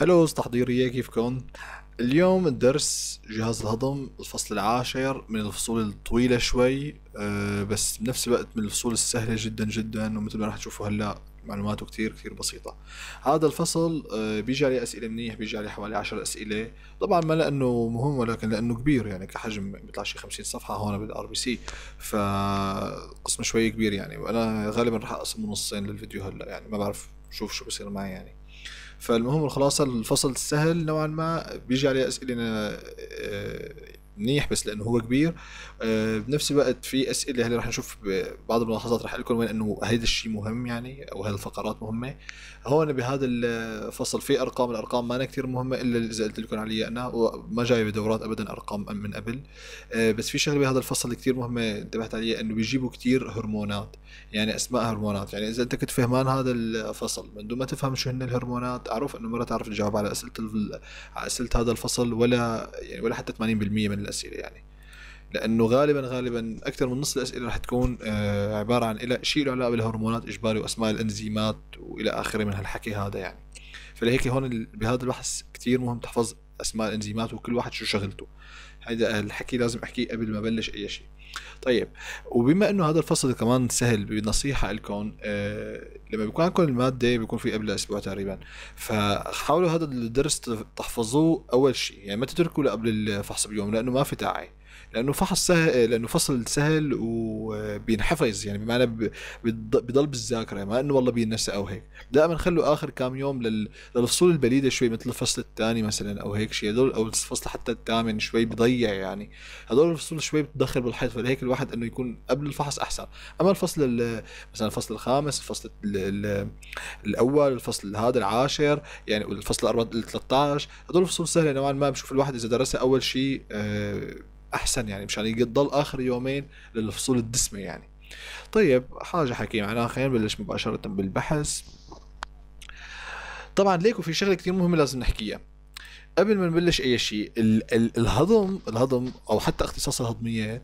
هلوز تحضيرية كيفكم؟ اليوم درس جهاز الهضم الفصل العاشر من الفصول الطويلة شوي آه، بس بنفس الوقت من الفصول السهلة جدا جدا ومثل ما راح تشوفوا هلا معلوماته كتير كتير بسيطة هذا الفصل آه، بيجي عليه أسئلة منيح بيجي عليه حوالي عشر أسئلة طبعا ما لأنه مهم ولكن لأنه كبير يعني كحجم بيطلع شي 50 صفحة هون بالار بي سي فقسم شوي كبير يعني وأنا غالبا راح أقسمه نصين للفيديو هلا يعني ما بعرف شوف شو بصير معي يعني فالمهم الخلاصه الفصل السهل نوعا ما بيجي عليه اسئله منيح بس لانه هو كبير آه، بنفس الوقت في اسئله هلا رح نشوف بعض الملاحظات رح لكم وين انه هذا الشيء مهم يعني او الفقرات مهمه هون بهذا الفصل في ارقام الارقام ما كثير مهمه الا اذا قلت لكم عليها انا وما جاي بدورات ابدا ارقام من قبل آه، بس في شغله بهذا الفصل كثير مهمه انتبهت عليها انه بيجيبوا كثير هرمونات يعني اسماء هرمونات يعني اذا انت كنت فهمان هذا الفصل من دون ما تفهم شو هن الهرمونات اعرف انه ما رح تعرف تجاوب على اسئله على اسئله هذا الفصل ولا يعني ولا حتى 80% من الاسئله يعني لانه غالبا غالبا اكثر من نص الاسئله رح تكون آه، عباره عن شيء له علاقه بالهرمونات اجباري واسماء الانزيمات والى اخره من هالحكي هذا يعني فلهيك هون بهذا البحث كثير مهم تحفظ اسماء الانزيمات وكل واحد شو شغلته هذا الحكي لازم احكيه قبل ما بلش اي شيء طيب وبما انه هذا الفصل كمان سهل بنصيحه لكم آه، لما بيكون عندكم الماده بيكون في قبل اسبوع تقريبا فحاولوا هذا الدرس تحفظوه اول شيء يعني ما تتركوا لقبل الفحص بيوم لانه ما في داعي لانه فحص سهل لانه فصل سهل وبينحفظ يعني بمعنى بضل بالذاكره ما انه والله بينسى او هيك دائما خلوا اخر كام يوم للفصول البليده شوي مثل الفصل الثاني مثلا او هيك شيء هدول او الفصل حتى الثامن شوي بضيع يعني هدول الفصول شوي بتدخل بالحيط فلهيك الواحد انه يكون قبل الفحص احسن اما الفصل مثلا الفصل الخامس الفصل الاول الفصل هذا العاشر يعني الفصل ال 13 هدول الفصول سهله نوعا ما بشوف الواحد اذا درسها اول شيء آه احسن يعني مشان يضل اخر يومين للفصول الدسمه يعني طيب حاجه حكي معناها خلينا نبلش مباشره بالبحث طبعا ليكو في شغله كثير مهمه لازم نحكيها قبل ما نبلش اي شيء ال ال الهضم الهضم او حتى اختصاص الهضميه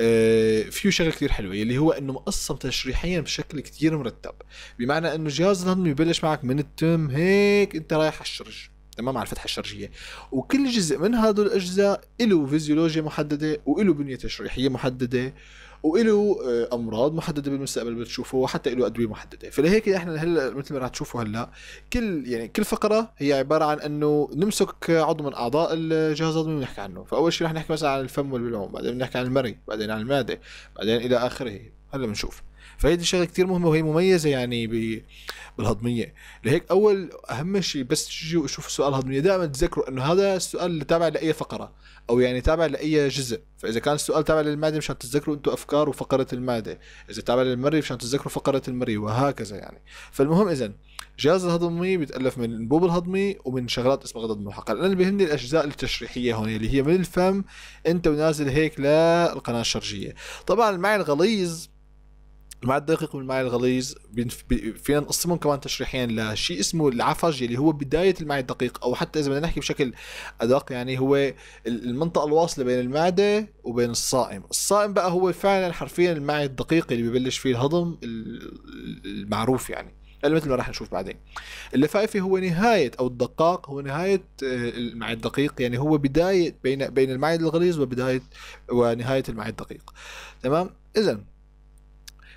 آه، فيه شغله كثير حلوه اللي هو انه مقسم تشريحيا بشكل كثير مرتب بمعنى انه جهاز الهضم ببلش معك من التم هيك انت رايح على الشرج تمام على الفتحه الشرجيه وكل جزء من هدول الاجزاء له فيزيولوجيا محدده وله بنيه تشريحيه محدده وله آه، امراض محدده بالمستقبل بتشوفوها وحتى له ادويه محدده فلهيك احنا هلا مثل ما رح تشوفوا هلا كل يعني كل فقره هي عباره عن انه نمسك عضو من اعضاء الجهاز الهضمي ونحكي عنه فاول شيء رح نحكي مثلا عن الفم والبلعوم بعدين بنحكي عن المري بعدين عن المعده بعدين الى اخره هلا بنشوف فهي دي شغله كتير مهمه وهي مميزه يعني بالهضميه لهيك اول اهم شيء بس تجي وشوف سؤال الهضميه دائما تذكروا انه هذا السؤال اللي تابع لاي فقره او يعني تابع لاي جزء فاذا كان السؤال تابع للمعده مشان تتذكروا انتم افكار وفقره المعده اذا تابع للمري مشان تتذكروا فقره المري وهكذا يعني فالمهم اذا الجهاز الهضمي بيتالف من الانبوب الهضمي ومن شغلات اسمها غدد ملحقه لان بيهمني الاجزاء التشريحيه هون اللي هي من الفم انت ونازل هيك للقناه الشرجيه طبعا المعي الغليظ مع الدقيق من الماء الغليظ فينا نقسمهم كمان تشريحين لشيء اسمه العفج اللي هو بدايه المعي الدقيق او حتى اذا بدنا نحكي بشكل ادق يعني هو المنطقه الواصله بين المعده وبين الصائم، الصائم بقى هو فعلا حرفيا المعي الدقيق اللي ببلش فيه الهضم المعروف يعني. مثل ما راح نشوف بعدين اللفائفي هو نهاية أو الدقاق هو نهاية آه، المعي الدقيق يعني هو بداية بين بين المعي الغليظ وبداية ونهاية المعي الدقيق تمام إذا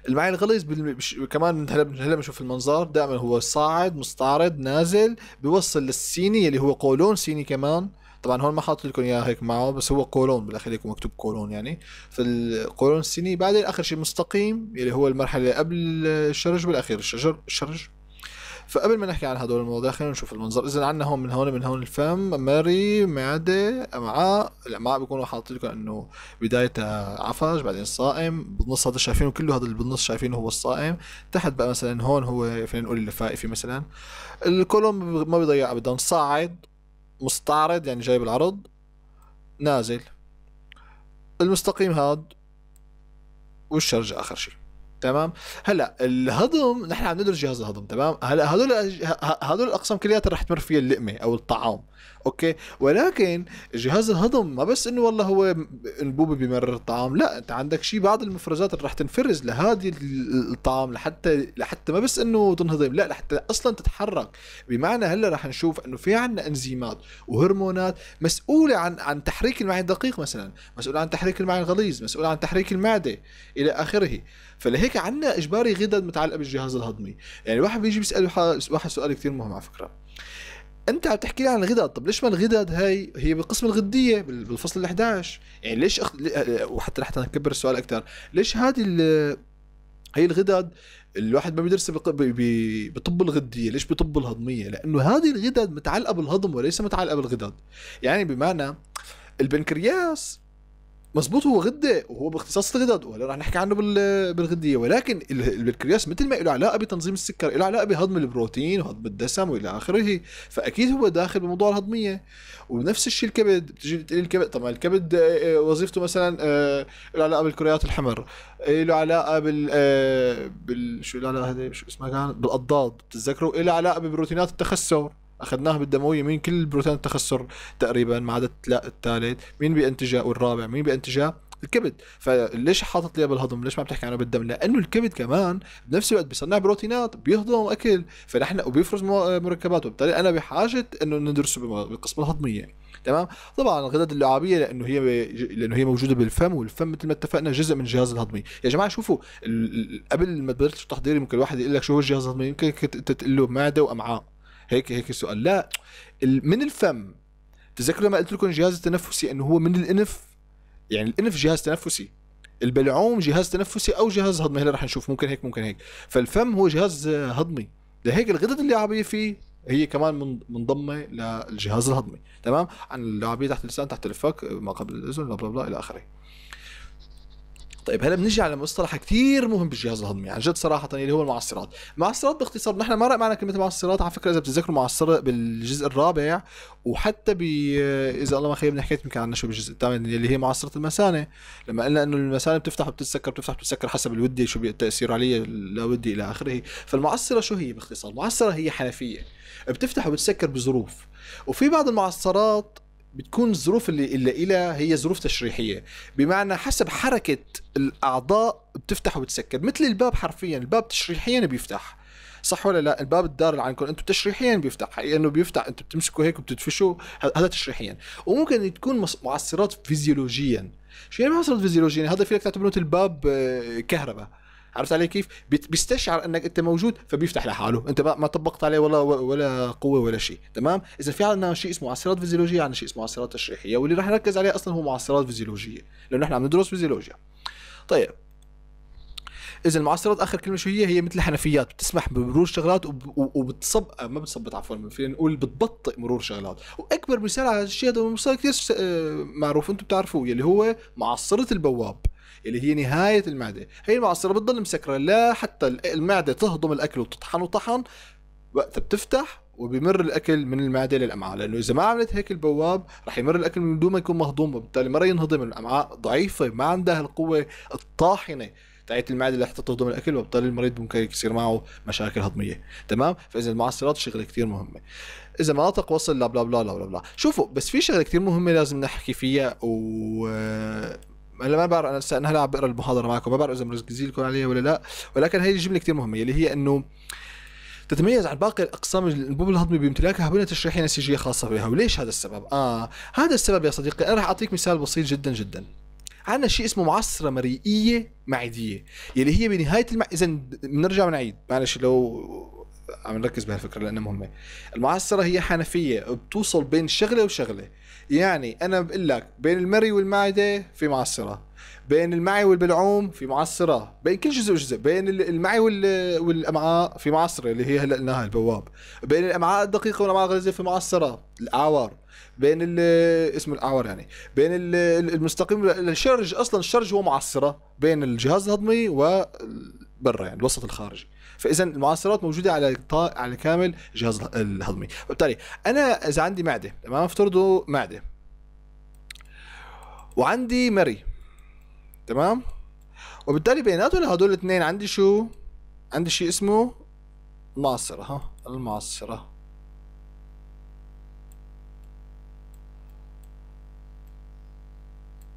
المعين الغليظ بالمش... كمان هلا بنشوف المنظار دائما هو صاعد مستعرض نازل بيوصل للسيني اللي هو قولون سيني كمان طبعا هون ما حاطط لكم اياه هيك معه بس هو قولون بالاخير هيك مكتوب قولون يعني فالقولون السيني بعدين اخر شيء مستقيم اللي هو المرحله قبل الشرج والاخير الشجر الشرج فقبل ما نحكي عن هدول المواضيع خلينا نشوف المنظر اذا عندنا هون من هون من هون الفم ماري معده امعاء الامعاء بيكونوا حاطين لكم انه بدايه عفج بعدين صائم بالنص هذا شايفينه كله هذا اللي بالنص شايفينه هو الصائم تحت بقى مثلا هون هو خلينا نقول اللفائفي مثلا الكولوم ما بيضيع ابدا صاعد مستعرض يعني جاي بالعرض نازل المستقيم هاد والشرج اخر شيء تمام هلا الهضم نحن عم ندرس جهاز الهضم تمام هلا هدول هدول الاقسام كلياتها رح تمر فيها اللقمه او الطعام اوكي ولكن جهاز الهضم ما بس انه والله هو انبوبه بمرر الطعام لا انت عندك شيء بعض المفرزات اللي رح تنفرز لهذه الطعام لحتى لحتى ما بس انه تنهضم لا لحتى اصلا تتحرك بمعنى هلا رح نشوف انه في عندنا انزيمات وهرمونات مسؤوله عن عن تحريك المعين الدقيق مثلا مسؤوله عن تحريك المعين الغليظ مسؤوله عن تحريك المعده الى اخره فلهيك عندنا اجباري غدد متعلقه بالجهاز الهضمي يعني الواحد بيجي بيسال واحد سؤال كثير مهم على فكره انت عم تحكي لي عن الغدد طب ليش ما الغدد هاي هي بالقسم الغديه بالفصل ال11 يعني ليش أخ... أه، أه، وحتى لحتى نكبر السؤال اكثر ليش هذه ال... هي الغدد الواحد ما بيدرسها بق... ب... ب... بطب الغديه ليش بطب الهضميه لانه هذه الغدد متعلقه بالهضم وليس متعلقه بالغدد يعني بمعنى البنكرياس مظبوط هو غدة وهو باختصاص الغدد وهلا رح نحكي عنه بالغديه ولكن البنكرياس مثل ما له علاقه بتنظيم السكر له علاقه بهضم البروتين وهضم الدسم والى اخره فاكيد هو داخل بموضوع الهضميه ونفس الشيء الكبد بتجي تقول الكبد طبعا الكبد آه، وظيفته مثلا آه، له علاقه بالكريات الحمر آه، له علاقه بال بال شو له علاقه شو اسمها كان بالاضداد بتتذكروا له علاقه ببروتينات التخسر اخذناها بالدمويه مين كل البروتين تخسر تقريبا ما عدا الثالث مين بينتجها والرابع مين بينتجها الكبد فليش حاطط لي بالهضم ليش ما عم تحكي عنه بالدم لانه الكبد كمان بنفس الوقت بيصنع بروتينات بيهضم اكل فنحن وبيفرز مركبات وبالتالي انا بحاجه انه ندرسه بالقسم الهضميه تمام طبعا الغدد اللعابيه لانه هي بي... لانه هي موجوده بالفم والفم مثل ما اتفقنا جزء من الجهاز الهضمي يا جماعه شوفوا ال... قبل ما تبلش التحضير ممكن الواحد يقول لك شو هو الجهاز الهضمي يمكن انت تقول له معده وامعاء هيك هيك السؤال لا من الفم تذكروا لما قلت لكم الجهاز التنفسي انه هو من الانف يعني الانف جهاز تنفسي البلعوم جهاز تنفسي او جهاز هضمي هلا رح نشوف ممكن هيك ممكن هيك فالفم هو جهاز هضمي لهيك الغدد اللعابيه فيه هي كمان منضمه للجهاز الهضمي تمام عن اللعابيه تحت اللسان تحت الفك ما قبل الاذن بلا بلا الى اخره طيب هلا بنجي على مصطلح كثير مهم بالجهاز الهضمي عن جد صراحه اللي يعني هو المعصرات المعصرات باختصار نحن مرق معنا كلمه معصرات على فكره اذا بتتذكروا معصر بالجزء الرابع وحتى ب اذا الله ما خيبني حكيت يمكن عنا شو بالجزء الثامن اللي هي معصره المثانه لما قلنا انه المثانه بتفتح وبتتسكر بتفتح وبتتسكر حسب الودي شو التاثير علي لا ودي الى اخره فالمعصره شو هي باختصار المعصره هي حنفيه بتفتح وبتسكر بظروف وفي بعض المعصرات بتكون الظروف اللي إلها هي ظروف تشريحيه بمعنى حسب حركه الاعضاء بتفتح وبتسكر مثل الباب حرفيا الباب تشريحيا بيفتح صح ولا لا الباب الدار اللي عندكم انتم تشريحيا بيفتح يعني انه يعني بيفتح انتم بتمسكوا هيك وبتدفشوا هذا تشريحيا وممكن تكون معصرات فيزيولوجيا شو يعني معصرات فيزيولوجيا هذا فيك تعتبره مثل باب آه، كهرباء عرفت علي كيف بيستشعر انك انت موجود فبيفتح لحاله انت ما طبقت عليه ولا ولا قوه ولا شيء تمام اذا في عندنا شيء اسمه معسرات فيزيولوجيه عندنا شيء اسمه معسرات تشريحيه واللي رح نركز عليه اصلا هو معسرات فيزيولوجيه لانه نحن عم ندرس فيزيولوجيا طيب اذا المعسرات اخر كلمه شو هي هي مثل الحنفيات بتسمح بمرور شغلات وبتصب ما بتصبط عفوا فينا نقول بتبطئ مرور شغلات واكبر مثال على الشيء هذا مثال كثير آه، معروف انتم بتعرفوه يلي هو معصره البواب اللي هي نهايه المعده هي المعصره بتضل مسكره لا حتى المعده تهضم الاكل وتطحن وطحن وقتها بتفتح وبمر الاكل من المعده للامعاء لانه اذا ما عملت هيك البواب رح يمر الاكل من دون ما يكون مهضوم وبالتالي ما رح ينهضم الامعاء ضعيفه ما عندها القوه الطاحنه تاعت المعده لحتى تهضم الاكل وبالتالي المريض ممكن يصير معه مشاكل هضميه تمام فاذا المعصرات شغله كثير مهمه اذا مناطق وصل لا بلا بلا بلا بلا شوفوا بس في شغله كثير مهمه لازم نحكي فيها و انا ما بعرف انا لسه هلا عم بقرا المحاضره معكم ما بعرف اذا مركزين لكم عليها ولا لا ولكن هي الجمله كثير مهمه اللي هي انه تتميز عن باقي الاقسام الانبوب الهضمي بامتلاكها بنيه تشريحيه نسيجيه خاصه بها وليش هذا السبب اه هذا السبب يا صديقي انا راح اعطيك مثال بسيط جدا جدا عندنا شيء اسمه معصره مريئيه معديه يلي هي بنهايه المع... اذا بنرجع بنعيد معلش لو عم نركز بهالفكره لانها مهمه المعصره هي حنفيه بتوصل بين شغله وشغله يعني انا بقول لك بين المري والمعده في معصره بين المعي والبلعوم في معصره بين كل جزء وجزء بين المعي والامعاء في معصره اللي هي هلا قلناها البواب بين الامعاء الدقيقه والامعاء الغليظه في معصره الاعور بين اسمه الاعور يعني بين المستقيم الشرج اصلا الشرج هو معصره بين الجهاز الهضمي برا يعني الوسط الخارجي فاذا المعاصرات موجوده على على كامل الجهاز الهضمي وبالتالي انا اذا عندي معده تمام افترضوا معده وعندي مري تمام وبالتالي بيناتهم هدول الاثنين عندي شو عندي شيء اسمه معصرة ها المعصرة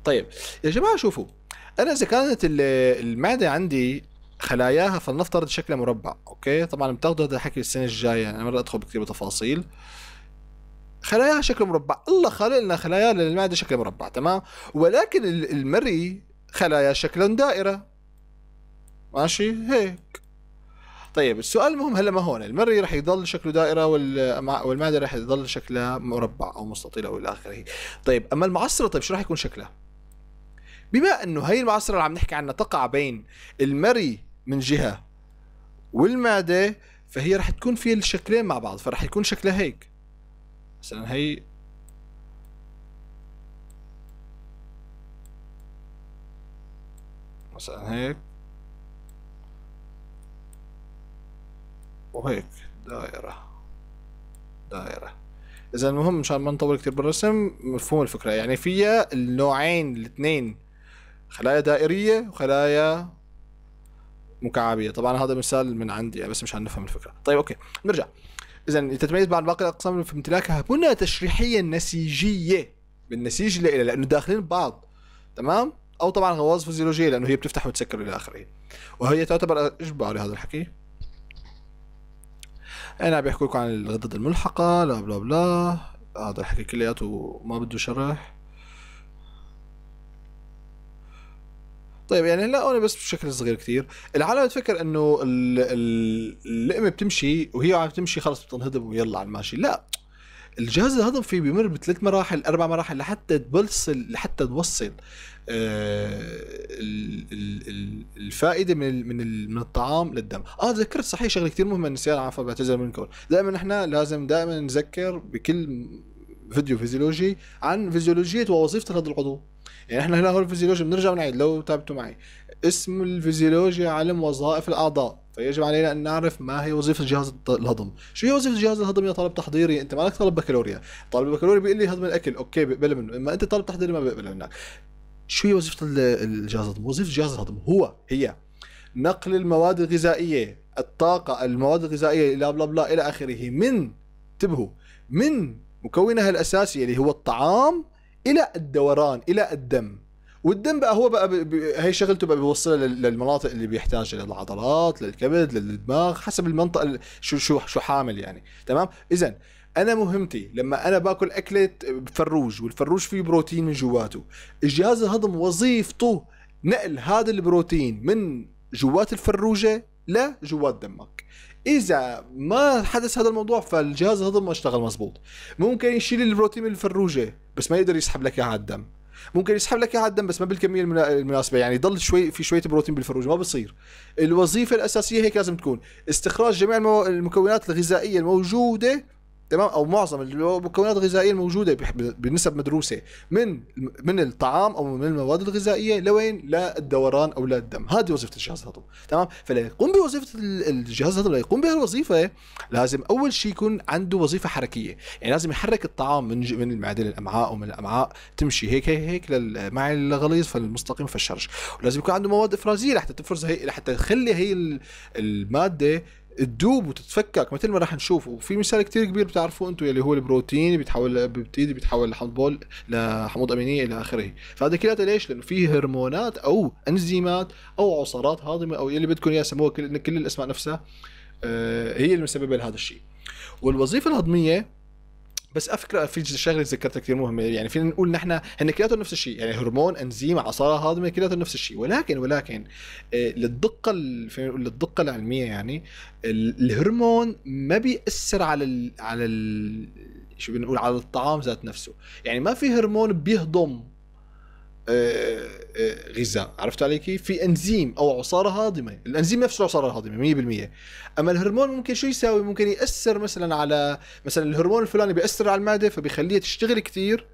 طيب يا جماعة شوفوا أنا إذا كانت المعدة عندي خلاياها فلنفترض شكلها مربع اوكي طبعا بتاخذوا هذا الحكي السنه الجايه يعني ما ادخل بكثير بتفاصيل خلاياها شكل مربع الله خلق لنا خلايا للمعده شكل مربع تمام ولكن المري خلايا شكلا دائره ماشي هيك طيب السؤال المهم هلا ما هون المري رح يضل شكله دائره والمعده رح يضل شكلها مربع او مستطيل او الى اخره طيب اما المعصره طيب شو رح يكون شكلها بما انه هي المعصره اللي عم نحكي عنها تقع بين المري من جهه والمعده فهي رح تكون فيها الشكلين مع بعض فرح يكون شكلها هيك مثلا هي مثلا هيك وهيك دائرة دائرة إذا المهم مشان ما نطول كتير بالرسم مفهوم الفكرة يعني فيها النوعين الاثنين خلايا دائرية وخلايا مكعبيه طبعا هذا مثال من عندي بس مش هنفهم الفكره طيب اوكي نرجع اذا تتميز عن باقي الاقسام في امتلاكها بنى تشريحيه نسيجيه بالنسيج اللي لها لانه داخلين ببعض تمام او طبعا غواص فيزيولوجيه لانه هي بتفتح وتسكر الى اخره وهي تعتبر اجباري هذا الحكي انا عم بحكي لكم عن الغدد الملحقه لا بلا بلا هذا الحكي كلياته ما بده شرح طيب يعني هلا انا بس بشكل صغير كثير العالم تفكر انه اللقمه بتمشي وهي عم تمشي خلص بتنهضم ويلا على الماشي لا الجهاز الهضم فيه بيمر بثلاث مراحل اربع مراحل لحتى تبلص لحتى توصل آه، الفائده من من من الطعام للدم اه ذكرت صحيح شغله كثير مهمه نسيان عفوا بعتذر منكم دائما نحن لازم دائما نذكر بكل فيديو فيزيولوجي عن فيزيولوجيه ووظيفه هذا العضو يعني احنا هنا هو الفيزيولوجيا بنرجع بنعيد لو تابعتوا معي اسم الفيزيولوجيا علم وظائف الاعضاء فيجب علينا ان نعرف ما هي وظيفه جهاز الهضم شو هي وظيفه جهاز الهضم يا طالب تحضيري انت مالك طالب بكالوريا طالب بكالوريا بيقول لي هضم الاكل اوكي بقبل منه اما انت طالب تحضيري ما بقبل منك شو هي وظيفه الجهاز الهضم وظيفه جهاز الهضم هو هي نقل المواد الغذائيه الطاقه المواد الغذائيه الى بلا بلا الى اخره من انتبهوا من مكونها الاساسي اللي هو الطعام الى الدوران الى الدم والدم بقى هو بقى بي... هي شغلته بقى بيوصلها للمناطق اللي بيحتاجها للعضلات للكبد للدماغ حسب المنطقه شو شو شو حامل يعني تمام اذا انا مهمتي لما انا باكل اكله فروج والفروج فيه بروتين من جواته الجهاز الهضم وظيفته نقل هذا البروتين من جوات الفروجه لجوات دمك اذا ما حدث هذا الموضوع فالجهاز هضم ما اشتغل مزبوط ممكن يشيل البروتين من الفروجه بس ما يقدر يسحب لك اياها الدم ممكن يسحب لك اياها الدم بس ما بالكميه المناسبه يعني يضل شوي في شويه بروتين بالفروجه ما بصير الوظيفه الاساسيه هيك لازم تكون استخراج جميع المكونات الغذائيه الموجوده تمام او معظم المكونات الغذائيه الموجوده بنسب مدروسه من من الطعام او من المواد الغذائيه لوين للدوران او للدم هذه وظيفه الجهاز الهضمي تمام فليقوم بوظيفه الجهاز الهضمي ليقوم بهالوظيفه لازم اول شيء يكون عنده وظيفه حركيه يعني لازم يحرك الطعام من من المعده للامعاء ومن الامعاء تمشي هيك هيك هيك مع الغليظ فالمستقيم فالشرج ولازم يكون عنده مواد افرازيه لحتى تفرز هي لحتى تخلي هي الماده تدوب وتتفكك مثل ما راح نشوف وفي مثال كتير كبير بتعرفوه انتم يلي هو البروتين بيتحول بيبتدي بيتحول لحمض لحموض امينيه الى اخره فهذا كلياته ليش لانه في هرمونات او انزيمات او عصارات هاضمه او يلي بدكم اياها سموها كل, كل الاسماء نفسها آه، هي المسببه لهذا الشيء والوظيفه الهضميه بس فكره في شغله ذكرتها كثير مهمه يعني فينا نقول نحن هن كلياتهم نفس الشيء يعني هرمون انزيم عصاره هاضمه كلياتهم نفس الشيء ولكن ولكن آه، للدقه فينا نقول للدقه العلميه يعني الهرمون ما بيأثر على الـ على الـ شو بنقول على الطعام ذات نفسه يعني ما في هرمون بيهضم آه، آه، غذاء عرفت علي كيف في انزيم او عصاره هاضمه الانزيم نفسه عصاره هاضمه 100% اما الهرمون ممكن شو يساوي ممكن ياثر مثلا على مثلا الهرمون الفلاني بياثر على المعده فبيخليها تشتغل كثير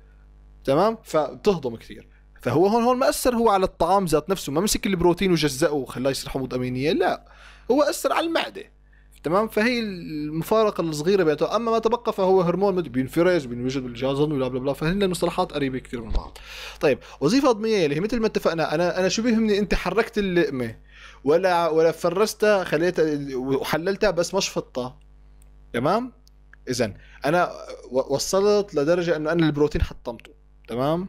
تمام فبتهضم كثير فهو هون هون ما اثر هو على الطعام ذات نفسه ما مسك البروتين وجزأه وخلاه يصير حموض امينيه لا هو اثر على المعده تمام فهي المفارقه الصغيره بيناتهم اما ما تبقى فهو هرمون بينفرز بينوجد بالجهاز الهضمي بلا بلا بلا فهن المصطلحات قريبه كثير من بعض طيب وظيفه هضميه اللي هي مثل ما اتفقنا انا انا شو بيهمني انت حركت اللقمه ولا ولا فرستها خليتها وحللتها بس ما شفطتها تمام اذا انا وصلت لدرجه انه انا البروتين حطمته تمام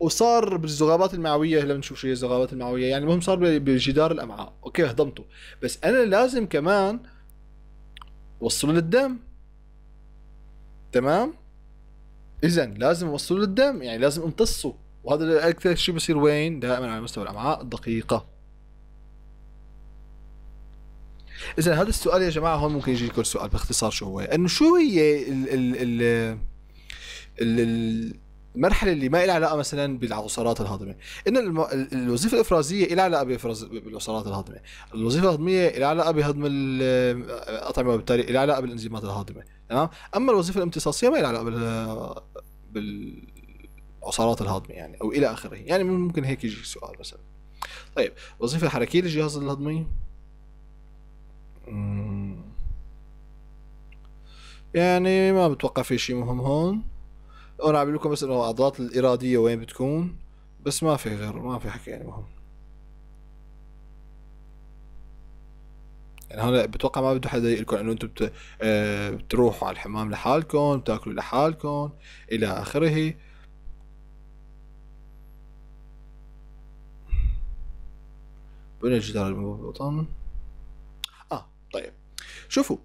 وصار بالزغابات المعويه هلا بنشوف شو هي الزغابات المعويه يعني المهم صار بجدار الامعاء اوكي هضمته بس انا لازم كمان وصلوا للدم تمام اذا لازم يوصلوا للدم يعني لازم امتصوا وهذا اكثر شيء بصير وين دائما على مستوى الامعاء الدقيقه اذا هذا السؤال يا جماعه هون ممكن يجي كل سؤال باختصار شو هو انه شو هي ال, ال, ال المرحله اللي ما لها علاقه مثلا بالعصارات الهضميه ان الوظيفه الافرازيه لها علاقه بإفراز... بالعصارات الهضميه الوظيفه الهضميه لها علاقه بهضم الاطعمه وبالتالي لها علاقه بالانزيمات الهاضمه تمام اما الوظيفه الامتصاصيه ما لها علاقه بال بالعصارات الهاضمة يعني او الى اخره يعني ممكن هيك يجي سؤال مثلا طيب الوظيفه الحركيه للجهاز الهضمي يعني ما بتوقع في شيء مهم هون وانا عم لكم بس انه العضلات الاراديه وين بتكون بس ما في غير ما في حكي يعني مهم يعني هون بتوقع ما بده حدا يقول لكم انه انتم آه، بتروحوا على الحمام لحالكم بتاكلوا لحالكم الى اخره بنى الجدار الوطن اه طيب شوفوا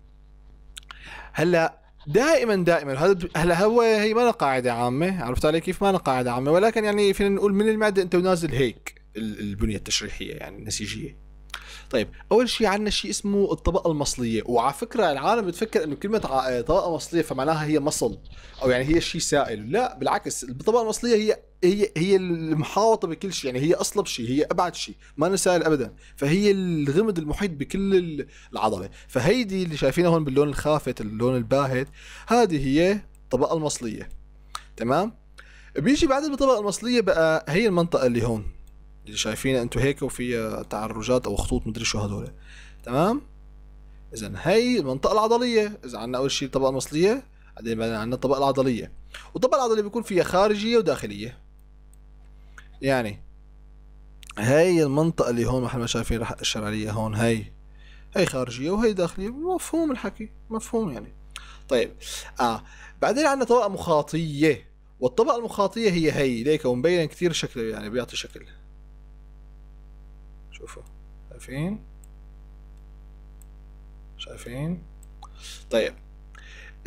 هلا دائما دائما هذا هلا هو هي ما قاعده عامه عرفت علي كيف ما قاعده عامه ولكن يعني فينا نقول من المعده انت ونازل هيك البنيه التشريحيه يعني النسيجيه طيب اول شيء عندنا شيء اسمه الطبقه المصليه وعلى فكره العالم بتفكر انه كلمه طبقه مصليه فمعناها هي مصل او يعني هي شيء سائل لا بالعكس الطبقه المصليه هي هي هي المحاوطه بكل شيء يعني هي اصلب شيء هي ابعد شيء ما سائل ابدا فهي الغمد المحيط بكل العضله فهيدي اللي شايفينها هون باللون الخافت اللون الباهت هذه هي الطبقه المصليه تمام بيجي بعد الطبقه المصليه بقى هي المنطقه اللي هون اللي شايفين انتوا هيك وفي تعرجات او خطوط مدري شو هدول تمام اذا هي المنطقه العضليه اذا عندنا اول شيء الطبقه المصليه بعدين بعدين عندنا الطبقه العضليه والطبقه العضليه بيكون فيها خارجيه وداخليه يعني هي المنطقه اللي هون محل ما شايفين عليها هون هي هي خارجيه وهي داخليه مفهوم الحكي مفهوم يعني طيب اه بعدين عندنا طبقه مخاطيه والطبقه المخاطيه هي هي ليك ومبين كثير شكله يعني بيعطي شكل شوفوا شايفين شايفين طيب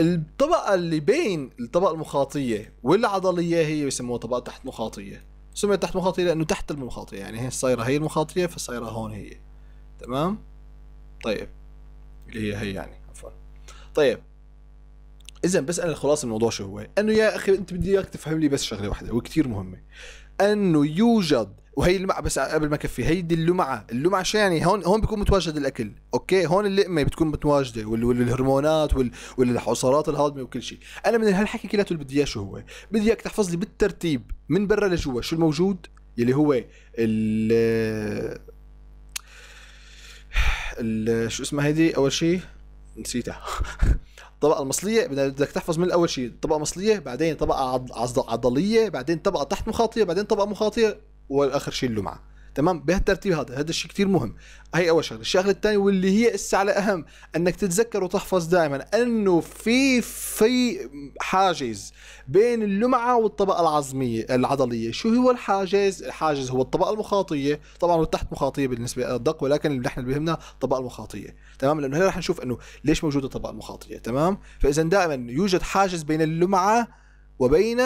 الطبقة اللي بين الطبقة المخاطية والعضلية هي يسموها طبقة تحت مخاطية سميت تحت مخاطية لأنه تحت المخاطية يعني هي صايرة هي المخاطية فصايرة هون هي تمام طيب اللي هي هي يعني عفوا طيب اذا بس انا الخلاصه الموضوع شو هو انه يا اخي انت بدي اياك تفهم لي بس شغله واحده وكثير مهمه انه يوجد وهي اللمعه بس قبل ما اكفي هي دي اللمعه اللمعه شو يعني هون هون بيكون متواجد الاكل اوكي هون اللقمه بتكون متواجده والهرمونات والحصارات الهاضمه وكل شيء انا من هالحكي كلياته اللي بدي اياه شو هو بدي اياك تحفظ لي بالترتيب من برا لجوا شو الموجود يلي هو ال ال شو اسمها هيدي اول شيء نسيتها الطبقه المصليه بدك تحفظ من الاول شيء طبقه مصليه بعدين طبقه عضليه بعدين طبقه تحت مخاطيه بعدين طبقه مخاطيه والاخر شيء اللمعه تمام بهالترتيب هذا هذا الشيء كثير مهم هي اول شغله الشغله الثانيه واللي هي اسا على اهم انك تتذكر وتحفظ دائما انه في في حاجز بين اللمعه والطبقه العظميه العضليه شو هو الحاجز الحاجز هو الطبقه المخاطيه طبعا والتحت مخاطيه بالنسبه ادق ولكن اللي نحن بيهمنا الطبقه المخاطيه تمام لانه هلا رح نشوف انه ليش موجوده الطبقه المخاطيه تمام فاذا دائما يوجد حاجز بين اللمعه وبين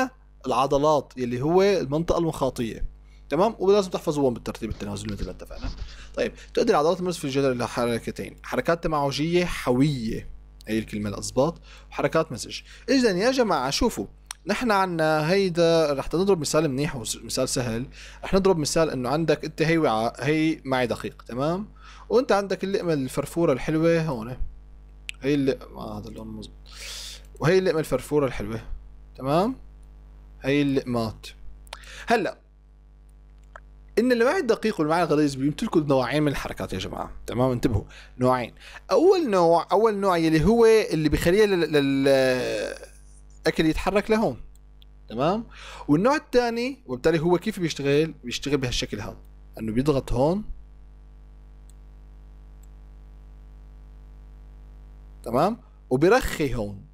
العضلات اللي هو المنطقه المخاطيه تمام ولازم تحفظوهم بالترتيب التنازلي مثل ما اتفقنا طيب تؤدي العضلات المرس في الجدل الى حركتين حركات تماعجيه حويه هي الكلمه الاسباط وحركات مسج اذا يا جماعه شوفوا نحن عنا هيدا رح نضرب مثال منيح ومثال سهل رح نضرب مثال انه عندك انت هي وعاء هي معي دقيق تمام وانت عندك اللقمه الفرفوره الحلوه هون هي اللقمه آه هذا اللون مزبوط وهي اللقمه الفرفوره الحلوه تمام هي اللقمات هلا ان الماعي الدقيق والماعي الغليظ بيمتلكوا نوعين من الحركات يا جماعه تمام انتبهوا نوعين اول نوع اول نوع يلي هو اللي بيخليه للاكل يتحرك لهون تمام والنوع الثاني وبالتالي هو كيف بيشتغل بيشتغل بهالشكل هذا انه بيضغط هون تمام وبرخي هون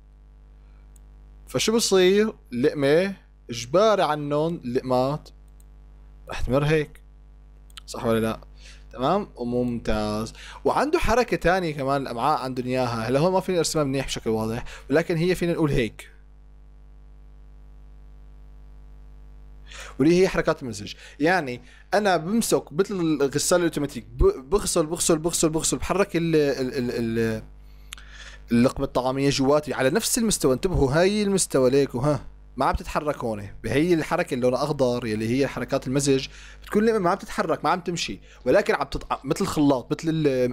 فشو بصير لقمه اجباري عنهم لقمات احتمر هيك صح ولا لا تمام وممتاز وعنده حركه تانية كمان الامعاء عندهم اياها هلا هون ما فيني ارسمها منيح بشكل واضح ولكن هي فينا نقول هيك واللي هي حركات المزج يعني انا بمسك مثل الغساله الاوتوماتيك بغسل بغسل بغسل بغسل بحرك ال ال ال اللقمه الطعاميه جواتي على نفس المستوى انتبهوا هاي المستوى ليكو ها ما عم تتحرك هون بهي الحركه اللي لونها اخضر يلي هي حركات المزج بتكون ما عم تتحرك ما عم تمشي ولكن عم تط... مثل الخلاط مثل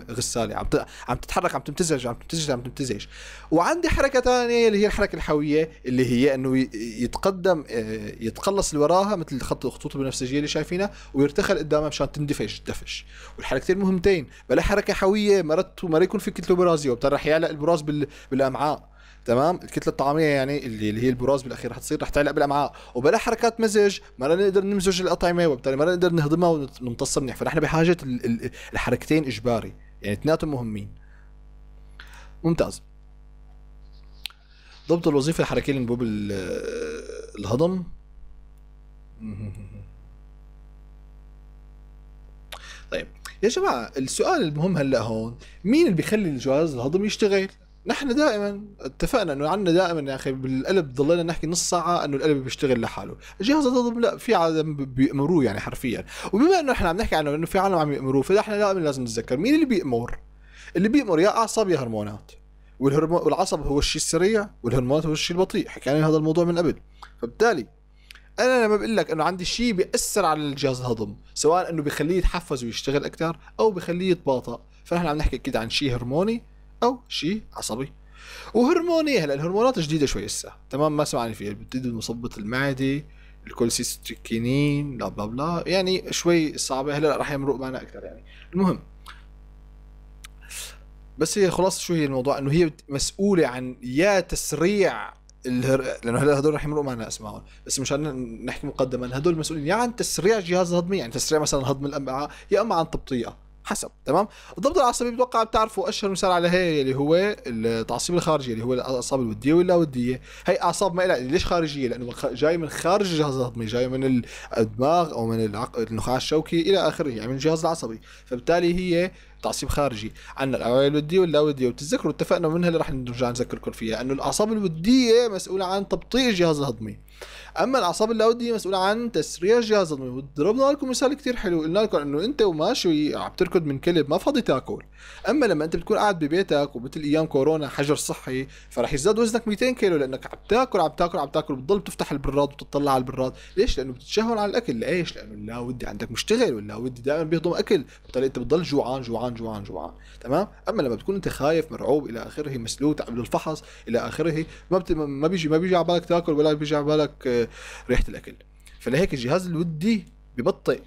الغساله عم ت... عم تتحرك عم تمتزج عم تمتزج عم تمتزج وعندي حركه ثانيه اللي هي الحركه الحويه اللي هي انه يتقدم آه، يتقلص لوراها مثل خط الخطوط البنفسجيه اللي شايفينها ويرتخل قدامها مشان تندفش دفش والحركتين مهمتين بلا حركه حويه مرات وما يكون في كتله برازي وبترح رح يعلق البراز بال... بالامعاء تمام الكتله الطعاميه يعني اللي, اللي هي البراز بالاخير رح تصير رح تعلق بالامعاء وبلا حركات مزج ما رح نقدر نمزج الاطعمه وبالتالي ما رح نقدر نهضمها ونمتصها منيح فنحن بحاجه الحركتين اجباري يعني اثنيناتهم مهمين ممتاز ضبط الوظيفه الحركيه لانبوب الهضم طيب يا جماعه السؤال المهم هلا هون مين اللي بيخلي الجهاز الهضمي يشتغل نحن دائما اتفقنا انه عندنا دائما يا اخي بالقلب ضلينا نحكي نص ساعه انه القلب بيشتغل لحاله، الجهاز الهضم لا في عالم بيأمروه يعني حرفيا، وبما انه احنا عم نحكي عنه انه في عالم عم يأمروه فنحن دائما لازم نتذكر مين اللي بيأمر؟ اللي بيأمر يا اعصاب يا هرمونات، والهرمون والعصب هو الشيء السريع والهرمونات هو الشيء البطيء، حكينا هذا الموضوع من قبل، فبالتالي انا لما بقول لك انه عندي شيء بياثر على الجهاز الهضم سواء انه بخليه يتحفز ويشتغل اكثر او بخليه يتباطا فنحن عم نحكي اكيد عن شيء هرموني او شيء عصبي وهرمونية هلا الهرمونات جديده شوي هسه تمام ما سمعنا فيها بتزيد مصبط المعده الكولسيستريكينين بلا بلا بلا يعني شوي صعبه هلا راح يمرق معنا اكثر يعني المهم بس هي خلاص شو هي الموضوع انه هي مسؤوله عن يا تسريع الهر... لانه هلا هدول رح يمرقوا معنا اسمائهم بس مشان نحكي مقدما هدول مسؤولين يا عن تسريع جهاز الهضمي يعني تسريع مثلا هضم الامعاء يا اما عن تبطيئه حسب تمام الضبط العصبي بتوقع بتعرفوا اشهر مثال على هي اللي هو التعصيب الخارجي اللي هو الاعصاب الوديه واللاوديه هي اعصاب ما لها ليش خارجيه لانه جاي من خارج الجهاز الهضمي جاي من الدماغ او من العقل النخاع الشوكي الى اخره يعني من الجهاز العصبي فبالتالي هي تعصيب خارجي عندنا الاعصاب الوديه واللاوديه وتتذكروا اتفقنا منها اللي راح نرجع نذكركم فيها انه الاعصاب الوديه مسؤوله عن تبطيء الجهاز الهضمي اما الاعصاب اللاودية مسؤوله عن تسريع الجهاز الهضمي وضربنا لكم مثال كتير حلو قلنا لكم انه انت وماشي عم تركض من كلب ما فاضي تاكل اما لما انت بتكون قاعد ببيتك ومثل ايام كورونا حجر صحي فرح يزداد وزنك 200 كيلو لانك عم تاكل عم تاكل عم تاكل بتضل بتفتح البراد وبتطلع على البراد ليش لانه بتتشهر على الاكل ليش لانه اللاودي عندك مشتغل واللاودي دائما بيهضم اكل بالتالي انت بتضل جوعان جوعان جوعان جوعان تمام اما لما بتكون انت خايف مرعوب الى اخره مسلوت قبل الفحص الى اخره ما بت... ما بيجي ما بيجي على بالك تاكل ولا بيجي على بالك لك آه، ريحه الاكل فلهيك الجهاز الودي ببطئ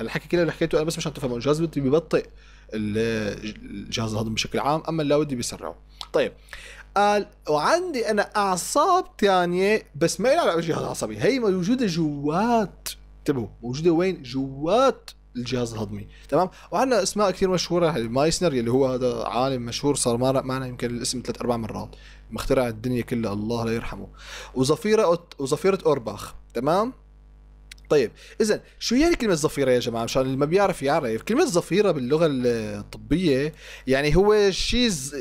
الحكي كله اللي حكيته انا بس مشان تفهموا الجهاز الودي ببطئ آه، الجهاز الهضمي بشكل عام اما اللاودي بيسرعه طيب قال وعندي انا اعصاب تانية بس ما لها علاقه بالجهاز العصبي هي موجوده جوات انتبهوا موجوده وين جوات الجهاز الهضمي تمام وعندنا اسماء كثير مشهوره مايسنر اللي هو هذا عالم مشهور صار معنا يمكن الاسم ثلاث اربع مرات مخترع الدنيا كلها الله لا يرحمه وظفيره وظفيره اورباخ تمام طيب اذا شو يعني كلمه ظفيره يا جماعه مشان اللي ما بيعرف يعرف كلمه ظفيره باللغه الطبيه يعني هو شيء ز...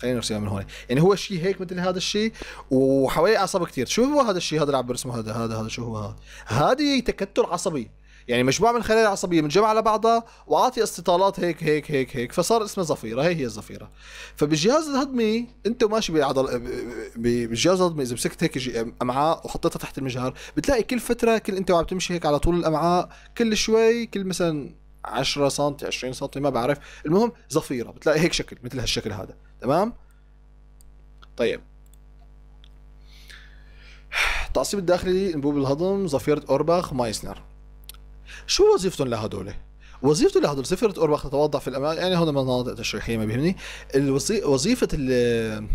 خلينا نرسمها من هون يعني هو شيء هيك مثل هذا الشيء وحواليه اعصاب كثير شو هو هذا الشيء هذا اللي عم برسمه هذا هذا هذا شو هو هذا هذه تكتل عصبي يعني مجموعه من الخلايا العصبيه منجمعه على بعضها واعطي استطالات هيك هيك هيك هيك فصار اسمها ظفيره هي هي الظفيره فبالجهاز الهضمي انت ماشي بعضل بالجهاز الهضمي اذا مسكت هيك امعاء وحطيتها تحت المجهر بتلاقي كل فتره كل انت وعم تمشي هيك على طول الامعاء كل شوي كل مثلا 10 سم 20 سم ما بعرف المهم ظفيره بتلاقي هيك شكل مثل هالشكل هذا تمام طيب التعصيب الداخلي انبوب الهضم ظفيرة أورباخ مايسنر شو وظيفتهم لهدول؟ وظيفته لهدول سفيرة أوربخ تتوضع في الأمام يعني هون مناطق تشريحية ما بيهمني وظيفة ال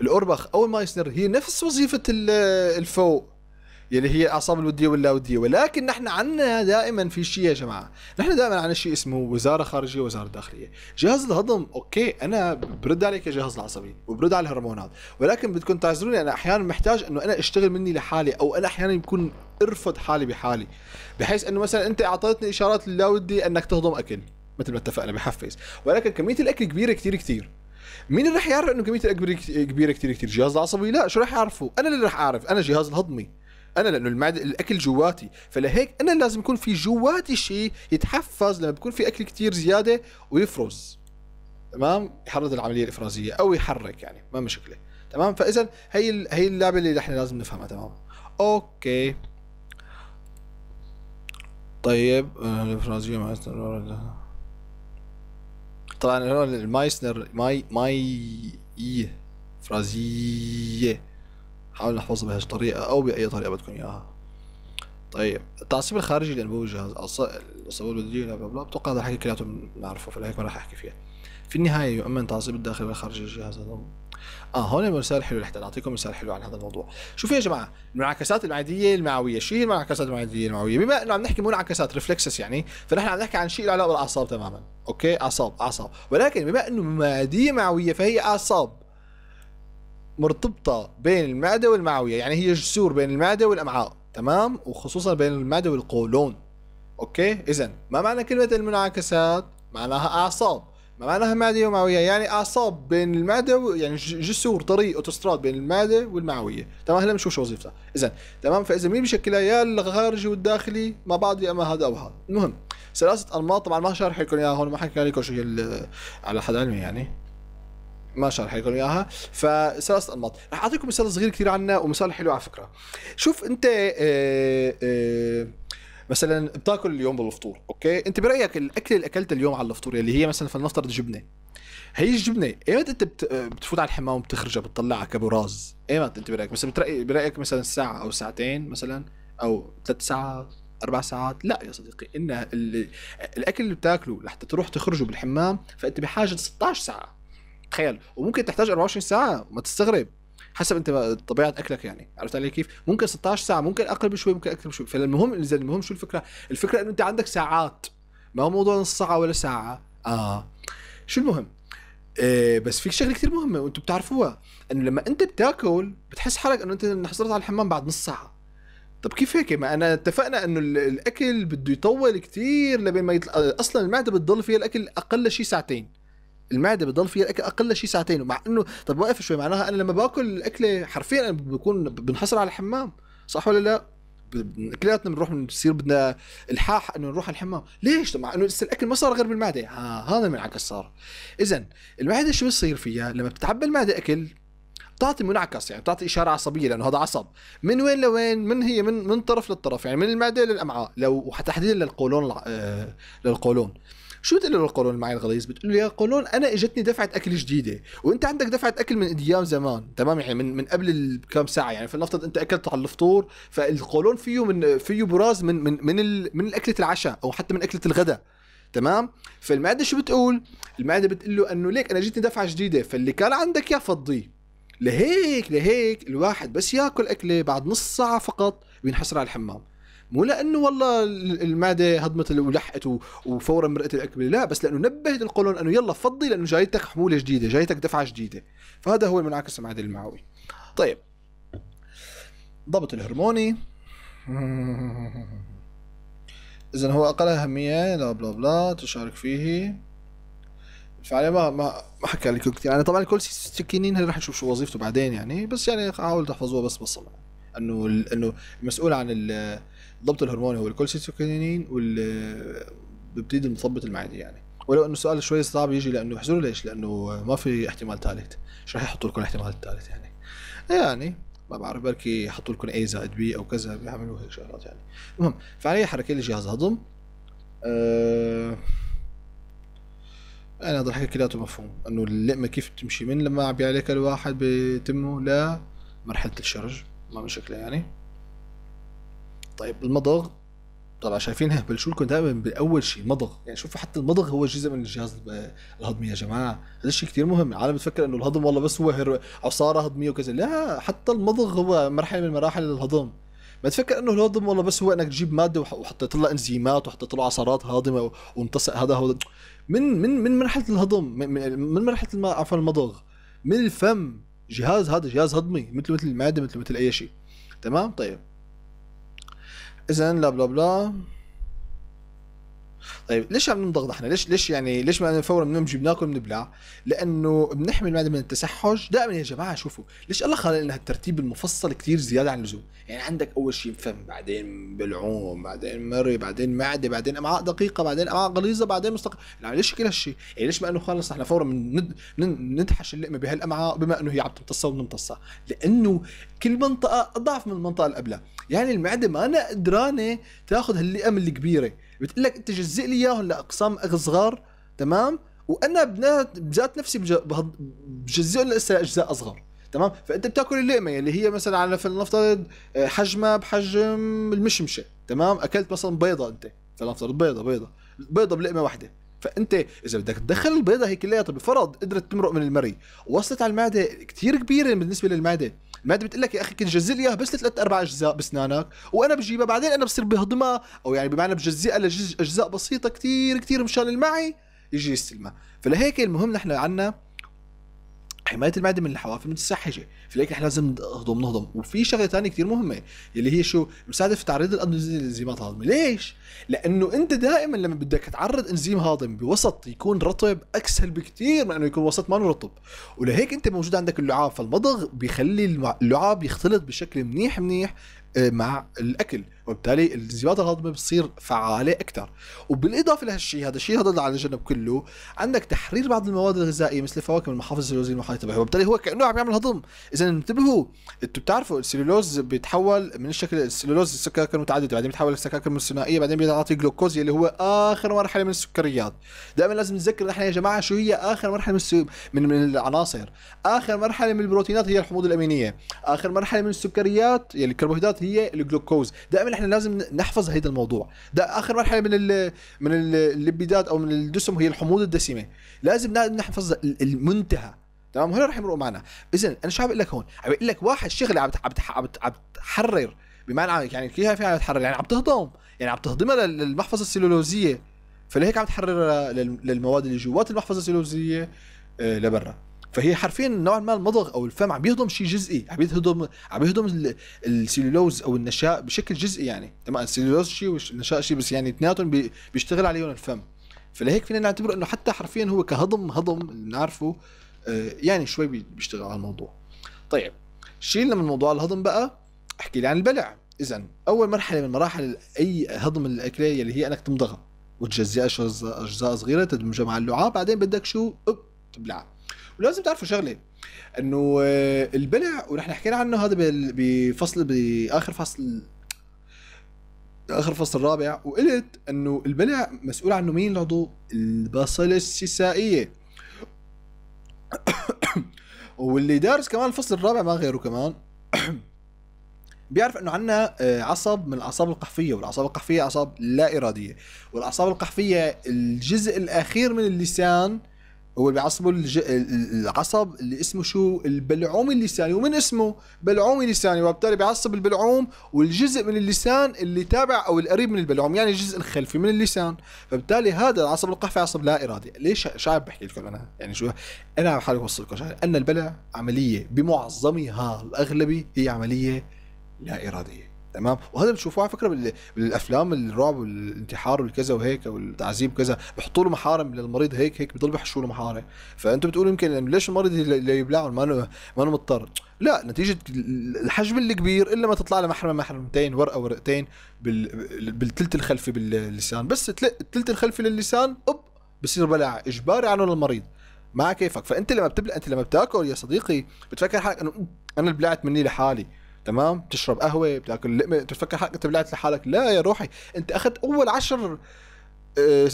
الأوربخ أو المايسنر هي نفس وظيفة الفوق يلي هي الاعصاب الوديه واللاوديه ولكن نحن عنا دائما في شيء يا جماعه نحن دائما عنا شيء اسمه وزاره خارجيه وزاره داخليه جهاز الهضم اوكي انا برد عليك جهاز العصبي وبرد على الهرمونات ولكن بدكم تعذروني انا احيانا محتاج انه انا اشتغل مني لحالي او انا احيانا بكون ارفض حالي بحالي بحيث انه مثلا انت اعطيتني اشارات ودي انك تهضم اكل مثل ما اتفقنا بحفز ولكن كميه الاكل كبيره كثير كثير مين اللي رح يعرف انه كميه الاكل كبيره كثير كثير جهاز العصبي لا شو رح يعرفه انا اللي رح اعرف انا جهاز الهضمي انا لانه المعده الاكل جواتي فلهيك انا لازم يكون في جواتي شيء يتحفز لما بكون في اكل كتير زياده ويفرز تمام يحرض العمليه الافرازيه او يحرك يعني ما مشكله تمام فاذا هي هي اللعبه اللي نحن لازم نفهمها تمام اوكي طيب آه، الافرازيه مع طبعا المايسنر ماي ماي افرازيه حاول نحفظها بهاش الطريقة أو بأي طريقة بدكم إياها طيب التعصيب الخارجي لأنبوب الجهاز الصابون البديلة بلا بلا بتوقع هذا الحكي كلياته بنعرفه فلهيك ما راح أحكي فيها في النهاية يؤمن تعصيب الداخلي والخارجي للجهاز هذا اه هون مثال حلو لحتى نعطيكم مثال حلو عن هذا الموضوع شوفوا يا جماعه المنعكسات المعديه المعويه شو هي المنعكسات المعديه المعويه بما انه عم نحكي مو منعكسات ريفلكسس يعني فنحن عم نحكي عن شيء له علاقه بالاعصاب تماما اوكي اعصاب اعصاب ولكن بما انه معديه معويه فهي اعصاب مرتبطه بين المعده والمعويه يعني هي جسور بين المعده والامعاء تمام وخصوصا بين المعده والقولون اوكي اذا ما معنى كلمه المنعكسات معناها اعصاب ما معناها معده ومعويه يعني اعصاب بين المعده و... يعني جسور طريق اوتوستراد بين المعده والمعويه تمام هلا بنشوف شو وظيفتها اذا تمام فاذا مين بشكلها يا الخارجي والداخلي مع بعض يا اما هذا او هذا المهم ثلاثه انماط طبعا ما شارح لكم اياها هون ما حكى لكم شو هي على حد علمي يعني ما شرح لكم اياها فثلاث انماط رح اعطيكم مثال صغير كثير عنا ومثال حلو على فكره شوف انت آه،, آه آه مثلا بتاكل اليوم بالفطور اوكي انت برايك الاكله اللي اكلتها اليوم على الفطور اللي هي مثلا فلنفترض جبنه هي الجبنه ايمت انت آه، بتفوت على الحمام وبتخرجها بتطلعها كبراز ايمت انت برايك مثلا بترأي... برايك مثلا ساعه او ساعتين مثلا او ثلاث ساعات اربع ساعات لا يا صديقي ان الاكل اللي بتاكله لحتى تروح تخرجه بالحمام فانت بحاجه 16 ساعه تخيل وممكن تحتاج 24 ساعه ما تستغرب حسب انت طبيعه اكلك يعني عرفت علي كيف ممكن 16 ساعه ممكن اقل بشوي ممكن اكثر بشوي فالمهم اذا المهم شو الفكره الفكره انه انت عندك ساعات ما هو موضوع نص ساعه ولا ساعه اه شو المهم إيه بس في شغله كثير مهمه وانتم بتعرفوها انه لما انت بتاكل بتحس حالك انه انت حصلت على الحمام بعد نص ساعه طب كيف هيك ما انا اتفقنا انه الاكل بده يطول كثير لبين ما يطلع اصلا المعده بتضل فيها الاكل اقل شيء ساعتين المعده بتضل فيها الاكل اقل شيء ساعتين مع انه طب وقف شوي معناها انا لما باكل الاكله حرفيا انا بكون بنحصر على الحمام صح ولا لا؟ كلياتنا بنروح بنصير بدنا الحاح انه نروح على الحمام، ليش؟ مع انه لسه الاكل ما صار غير بالمعده، ها آه، هذا المنعكس صار. اذا المعده شو بصير فيها؟ لما بتتعبى المعده اكل بتعطي منعكس يعني بتعطي اشاره عصبيه لانه هذا عصب من وين لوين من هي من من طرف للطرف يعني من المعده للامعاء لو وتحديدا للقولون آه، للقولون شو بتقول له القولون معي الغليظ بتقول له يا قولون انا اجتني دفعه اكل جديده وانت عندك دفعه اكل من ايام زمان تمام يعني من من قبل كم ساعه يعني فلنفترض انت اكلت على الفطور فالقولون فيه من فيه براز من من من من اكله العشاء او حتى من اكله الغداء تمام فالمعده شو بتقول المعده بتقول له انه ليك انا جيتني دفعه جديده فاللي كان عندك يا فضيه لهيك لهيك الواحد بس ياكل اكله بعد نص ساعه فقط بينحصر على الحمام مو لانه والله المعده هضمت ولحقت وفورا مرقت الاكمله لا بس لانه نبهت القولون انه يلا فضي لانه جايتك حموله جديده جايتك دفعه جديده فهذا هو المنعكس المعدل المعوي طيب ضبط الهرموني اذا هو اقل اهميه لا بلا بلا تشارك فيه فعليا ما ما ما حكى لكم كثير يعني طبعا كل سكينين هلا رح نشوف شو وظيفته بعدين يعني بس يعني حاول تحفظوها بس بصمة انه انه المسؤول عن الضبط الهرموني هو الكولسيتوكينين وال بيبتدي مثبط المعده يعني ولو انه السؤال شوي صعب يجي لانه احزروا ليش؟ لانه ما في احتمال ثالث مش رح يحطوا لكم الاحتمال الثالث يعني يعني ما بعرف بركي يحطوا لكم اي زائد بي او كذا بيعملوا هيك شغلات يعني المهم فعلي حركه لي جهاز هضم أه انا هذا الحكي كلياته مفهوم انه اللقمه كيف بتمشي من لما عم عليك الواحد بتمه لمرحله الشرج ما مشكله يعني طيب المضغ طبعا شايفين شو لكم دائما باول شيء مضغ يعني شوفوا حتى المضغ هو جزء من الجهاز الهضمي يا جماعه هذا الشيء كثير مهم العالم بتفكر انه الهضم والله بس هو عصاره هضميه وكذا لا حتى المضغ هو مرحله من مراحل الهضم ما تفكر انه الهضم والله بس هو انك تجيب ماده وحطيت لها انزيمات وحطيت لها عصارات هاضمه وامتص هذا هو من من من مرحله الهضم من مرحله عفوا المضغ من الفم جهاز هذا جهاز هضمي مثل مثل المعده مثل مثل اي شيء تمام طيب اذا لا بلا بلا طيب ليش عم نضغط نحن؟ ليش ليش يعني ليش ما فورا بنمشي بناكل بنبلع؟ لانه بنحمي المعده من التسحج، دائما يا جماعه شوفوا ليش الله خلق لنا هالترتيب المفصل كثير زياده عن اللزوم، يعني عندك اول شيء فم، بعدين بلعوم، بعدين مري، بعدين معده، بعدين امعاء دقيقه، بعدين امعاء غليظه، بعدين مستقر، يعني ليش كل هالشيء؟ يعني ليش ما انه خلص نحن فورا ند... ندحش اللقمه بهالامعاء بما انه هي عم تمتصها وبنمتصها، لانه كل منطقه اضعف من المنطقه اللي قبلها، يعني المعده ما انا قدرانه تاخذ هاللئم الكبيره بتقول لك انت جزئ لي اياهم لاقسام صغار تمام وانا بذات نفسي بجزئهم لسه اجزاء اصغر تمام فانت بتاكل اللقمه اللي هي مثلا على فلنفترض آه، حجمها بحجم المشمشه تمام اكلت مثلا بيضه انت فلنفترض بيضه بيضه بيضه بلقمه واحده فانت اذا بدك تدخل البيضه هي كلياتها بفرض قدرت تمرق من المري وصلت على المعده كثير كبيره بالنسبه للمعده ما بتقول لك يا اخي كنت جزل اياها بس ثلاث اربع اجزاء بسنانك وانا بجيبها بعدين انا بصير بهضمها او يعني بمعنى بجزئها لاجزاء بسيطه كثير كثير مشان المعي يجي يستلمها فلهيك المهم نحن عنا حمايه المعده من الحواف المتسحجه في الاكل احنا لازم نهضم نهضم وفي شغله ثانيه كثير مهمه اللي هي شو مساعده في تعريض الانزيمات لانزيمات هاضمه ليش لانه انت دائما لما بدك تعرض انزيم هاضم بوسط يكون رطب اكسل بكثير من انه يكون وسط ما رطب ولهيك انت موجود عندك اللعاب فالمضغ بيخلي اللعاب يختلط بشكل منيح منيح آه، مع الاكل وبالتالي الانزيمات الهضمي بتصير فعاله اكثر وبالاضافه لهالشيء هذا الشيء هذا على الجنب كله عندك تحرير بعض المواد الغذائيه مثل الفواكه من محافظ السلولوز المحيطه تبعه وبالتالي هو كانه عم يعمل هضم اذا انتبهوا انتم بتعرفوا السلولوز بيتحول من الشكل السلولوز السكاكر المتعدد بعدين بيتحول لسكاكر ثنائيه بعدين بيعطي جلوكوز اللي هو اخر مرحله من السكريات دائما لازم نتذكر نحن يا جماعه شو هي اخر مرحله من السو... من, من العناصر اخر مرحله من البروتينات هي الحموضه الامينيه اخر مرحله من السكريات يعني الكربوهيدرات هي الجلوكوز دائما احنا لازم نحفظ هذا الموضوع ده اخر مرحله من الـ من الليبيدات او من الدسم هي الحموضه الدسمه لازم نحفظ المنتهى تمام هنا راح يمرقوا معنا اذا انا شو عم بقول لك هون عم بقول لك واحد شغله عم عم عم تحرر بمعنى يعني كيف في عم تحرر يعني عم تهضم يعني عم تهضمها للمحفظه السيلولوزيه فلهيك عم تحرر للمواد اللي جوات المحفظه السيلولوزيه آه، لبرا فهي حرفيا نوعا ما المضغ او الفم عم يهضم شيء جزئي عم يهضم عم يهضم السلولوز او النشاء بشكل جزئي يعني طبعا السلولوز شيء والنشاء شيء بس يعني اثنيناتهم بيشتغل عليهم الفم فلهيك فينا نعتبره انه حتى حرفيا هو كهضم هضم بنعرفه آه، يعني شوي بيشتغل على الموضوع طيب شيلنا من موضوع الهضم بقى احكي لي عن البلع اذا اول مرحله من مراحل اي هضم الاكل اللي هي انك تمضغها وتجزئها اجزاء صغيره تدمجها مع اللعاب بعدين بدك شو تبلعها ولازم تعرفوا شغله انه آه، البلع ونحن حكينا عنه هذا بفصل باخر فصل اخر فصل الرابع وقلت انه البلع مسؤول عنه مين العضو؟ البصله السيسائيه واللي دارس كمان الفصل الرابع ما غيره كمان بيعرف انه عندنا آه، عصب من الاعصاب القحفيه والاعصاب القحفيه اعصاب لا اراديه والاعصاب القحفيه الجزء الاخير من اللسان هو بيعصبوا الج... العصب اللي اسمه شو البلعوم اللساني ومن اسمه بلعوم لساني وبالتالي بيعصب البلعوم والجزء من اللسان اللي تابع او القريب من البلعوم يعني الجزء الخلفي من اللسان فبالتالي هذا العصب القحفي عصب لا ارادي ليش شعب بحكي لكم انا يعني شو انا عم حاول اوصل لكم ان البلع عمليه بمعظمها الاغلبي هي عمليه لا اراديه تمام وهذا بتشوفوه على فكره بالافلام الرعب والانتحار والكذا وهيك والتعذيب كذا بحطوا له محارم للمريض هيك هيك بضل بحشوا له محارم فانتم بتقولوا يمكن يعني ليش المريض اللي يبلعهم ما أنا ما أنا مضطر لا نتيجه الحجم الكبير الا ما تطلع له محرمه محرمتين ورقه ورقتين بالثلث الخلفي باللسان بس الثلث الخلفي للسان اب بصير بلع اجباري عنه للمريض مع كيفك فانت لما بتبلع انت لما بتاكل يا صديقي بتفكر حالك انه انا بلعت مني لحالي تمام بتشرب قهوه بتاكل لقمه بتفكر حالك انت بلعت لحالك لا يا روحي انت اخذت اول عشر 10% آه،